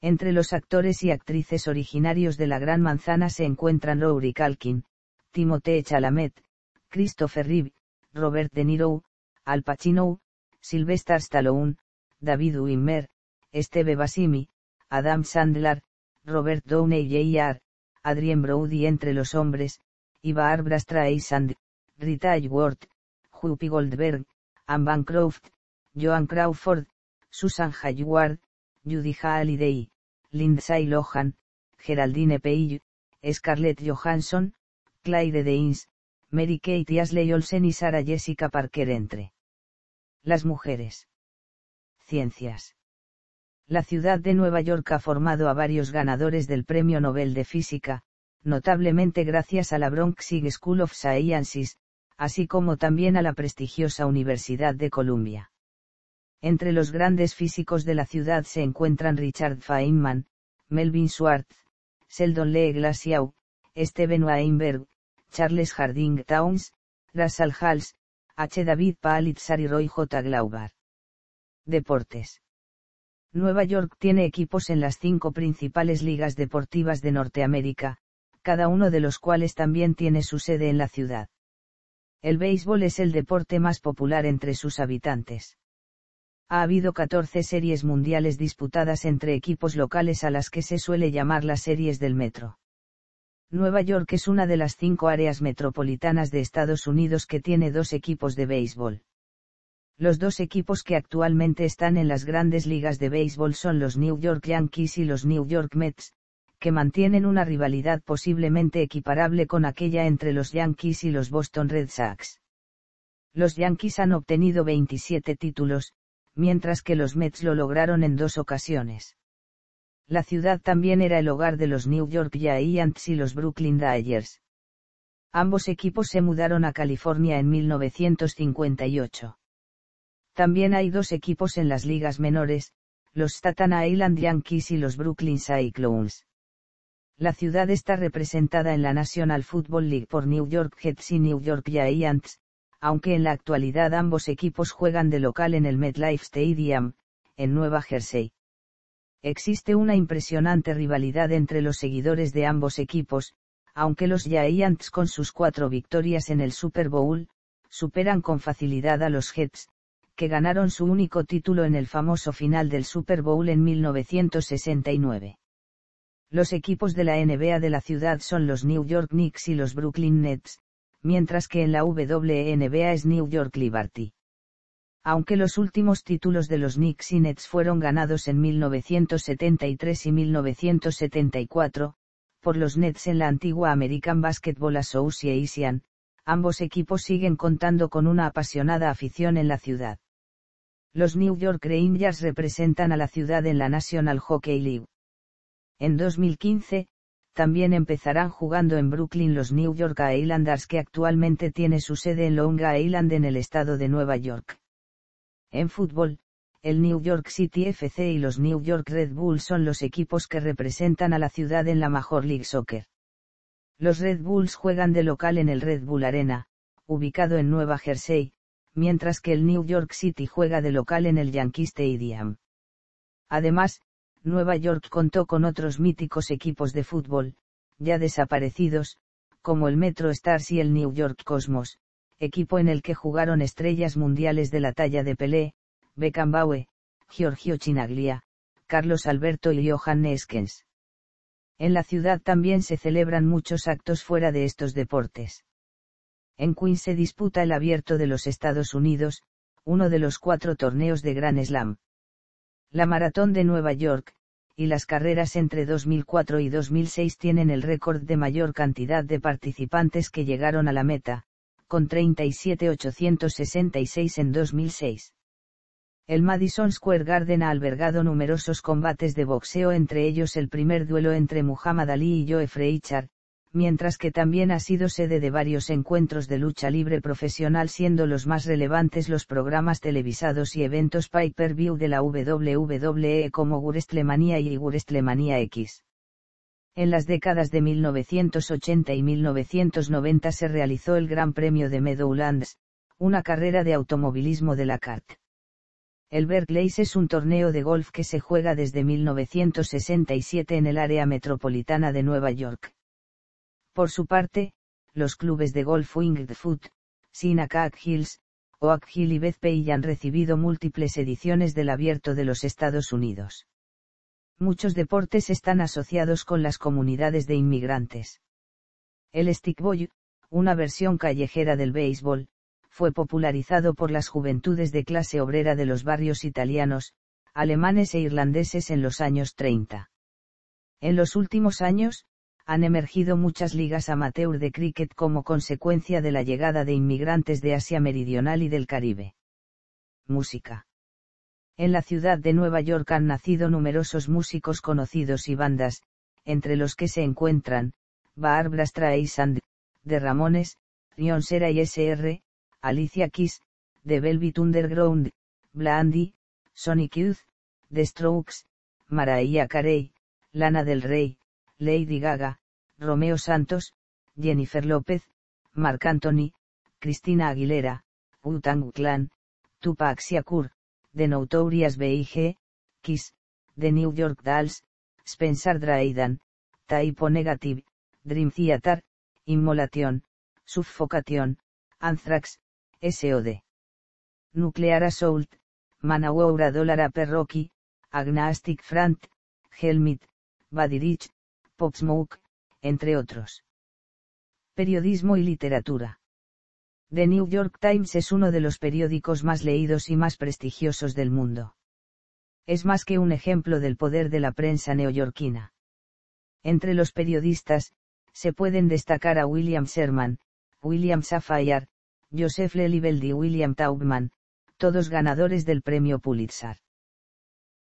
[SPEAKER 1] Entre los actores y actrices originarios de la Gran Manzana se encuentran Rory Calkin, Timothée Chalamet, Christopher Reeve, Robert De Niro, Al Pacino, Sylvester Stallone, David Wimmer, Esteve Basimi, Adam Sandler, Robert Downey Jr., Adrien Brody entre los hombres, Iva Arbra Streisand, Rita Hayworth, Whoopi Goldberg, Anne Bancroft, Joan Crawford, Susan Hayward, Judy Halliday, Lindsay Lohan, Geraldine Page, Scarlett Johansson, Claire Deins, Mary Kate Ashley Olsen y Sarah Jessica Parker entre. Las mujeres. Ciencias. La ciudad de Nueva York ha formado a varios ganadores del Premio Nobel de Física, notablemente gracias a la Bronx School of Sciences, así como también a la prestigiosa Universidad de Columbia. Entre los grandes físicos de la ciudad se encuentran Richard Feynman, Melvin Schwartz, Sheldon Lee Glashow, Steven Weinberg, Charles Harding Towns, Russell Hals, H. David Palitzar y Roy J. Glaubar. Deportes. Nueva York tiene equipos en las cinco principales ligas deportivas de Norteamérica, cada uno de los cuales también tiene su sede en la ciudad. El béisbol es el deporte más popular entre sus habitantes. Ha habido 14 series mundiales disputadas entre equipos locales a las que se suele llamar las series del metro. Nueva York es una de las cinco áreas metropolitanas de Estados Unidos que tiene dos equipos de béisbol. Los dos equipos que actualmente están en las grandes ligas de béisbol son los New York Yankees y los New York Mets, que mantienen una rivalidad posiblemente equiparable con aquella entre los Yankees y los Boston Red Sox. Los Yankees han obtenido 27 títulos, mientras que los Mets lo lograron en dos ocasiones. La ciudad también era el hogar de los New York Giants y los Brooklyn Dodgers. Ambos equipos se mudaron a California en 1958. También hay dos equipos en las ligas menores, los Staten Island Yankees y los Brooklyn Cyclones. La ciudad está representada en la National Football League por New York Jets y New York Giants, aunque en la actualidad ambos equipos juegan de local en el MetLife Stadium, en Nueva Jersey. Existe una impresionante rivalidad entre los seguidores de ambos equipos, aunque los Giants con sus cuatro victorias en el Super Bowl, superan con facilidad a los Jets, que ganaron su único título en el famoso final del Super Bowl en 1969. Los equipos de la NBA de la ciudad son los New York Knicks y los Brooklyn Nets, mientras que en la WNBA es New York Liberty aunque los últimos títulos de los Knicks y Nets fueron ganados en 1973 y 1974, por los Nets en la antigua American Basketball Association, ambos equipos siguen contando con una apasionada afición en la ciudad. Los New York Rangers representan a la ciudad en la National Hockey League. En 2015, también empezarán jugando en Brooklyn los New York Islanders que actualmente tiene su sede en Long Island en el estado de Nueva York. En fútbol, el New York City FC y los New York Red Bulls son los equipos que representan a la ciudad en la Major League Soccer. Los Red Bulls juegan de local en el Red Bull Arena, ubicado en Nueva Jersey, mientras que el New York City juega de local en el Yankee Stadium. Además, Nueva York contó con otros míticos equipos de fútbol, ya desaparecidos, como el Metro Stars y el New York Cosmos, equipo en el que jugaron estrellas mundiales de la talla de Pelé, Beckenbauer, Giorgio Chinaglia, Carlos Alberto y Johan Neskens. En la ciudad también se celebran muchos actos fuera de estos deportes. En Queens se disputa el Abierto de los Estados Unidos, uno de los cuatro torneos de Grand Slam. La Maratón de Nueva York, y las carreras entre 2004 y 2006 tienen el récord de mayor cantidad de participantes que llegaron a la meta, con 37.866 en 2006. El Madison Square Garden ha albergado numerosos combates de boxeo, entre ellos el primer duelo entre Muhammad Ali y Joe Freichard, mientras que también ha sido sede de varios encuentros de lucha libre profesional siendo los más relevantes los programas televisados y eventos pay-per-view de la WWE como Wrestlemania y Wrestlemania X. En las décadas de 1980 y 1990 se realizó el Gran Premio de Meadowlands, una carrera de automovilismo de la CART. El Berkeleys es un torneo de golf que se juega desde 1967 en el área metropolitana de Nueva York. Por su parte, los clubes de golf Winged Foot, Sinacac Hills, Oak Hill y Bethpage han recibido múltiples ediciones del Abierto de los Estados Unidos. Muchos deportes están asociados con las comunidades de inmigrantes. El stickball, una versión callejera del béisbol, fue popularizado por las juventudes de clase obrera de los barrios italianos, alemanes e irlandeses en los años 30. En los últimos años, han emergido muchas ligas amateur de cricket como consecuencia de la llegada de inmigrantes de Asia Meridional y del Caribe. Música. En la ciudad de Nueva York han nacido numerosos músicos conocidos y bandas, entre los que se encuentran, Barbra Streisand, de Ramones, Leon Sera y SR, Alicia Keys, The Velvet Underground, Blandy, Sonic Youth, The Strokes, Mariah Carey, Lana del Rey, Lady Gaga, Romeo Santos, Jennifer López, Marc Anthony, Cristina Aguilera, Wu-Tang Clan, Tupac Shakur, The Notorious B.I.G., Kiss, The New York Dolls, Spencer Dryden, Typo Negative, Dream Theater, Inmolación, Suffocation, Anthrax, S.O.D. Nuclear Assault, Manawaura Dollar Perroki, Agnostic Front, Helmit, Badirich, Pop entre otros. Periodismo y literatura. The New York Times es uno de los periódicos más leídos y más prestigiosos del mundo. Es más que un ejemplo del poder de la prensa neoyorquina. Entre los periodistas, se pueden destacar a William Sherman, William Safire, Joseph Lelibel y William Taubman, todos ganadores del premio Pulitzer.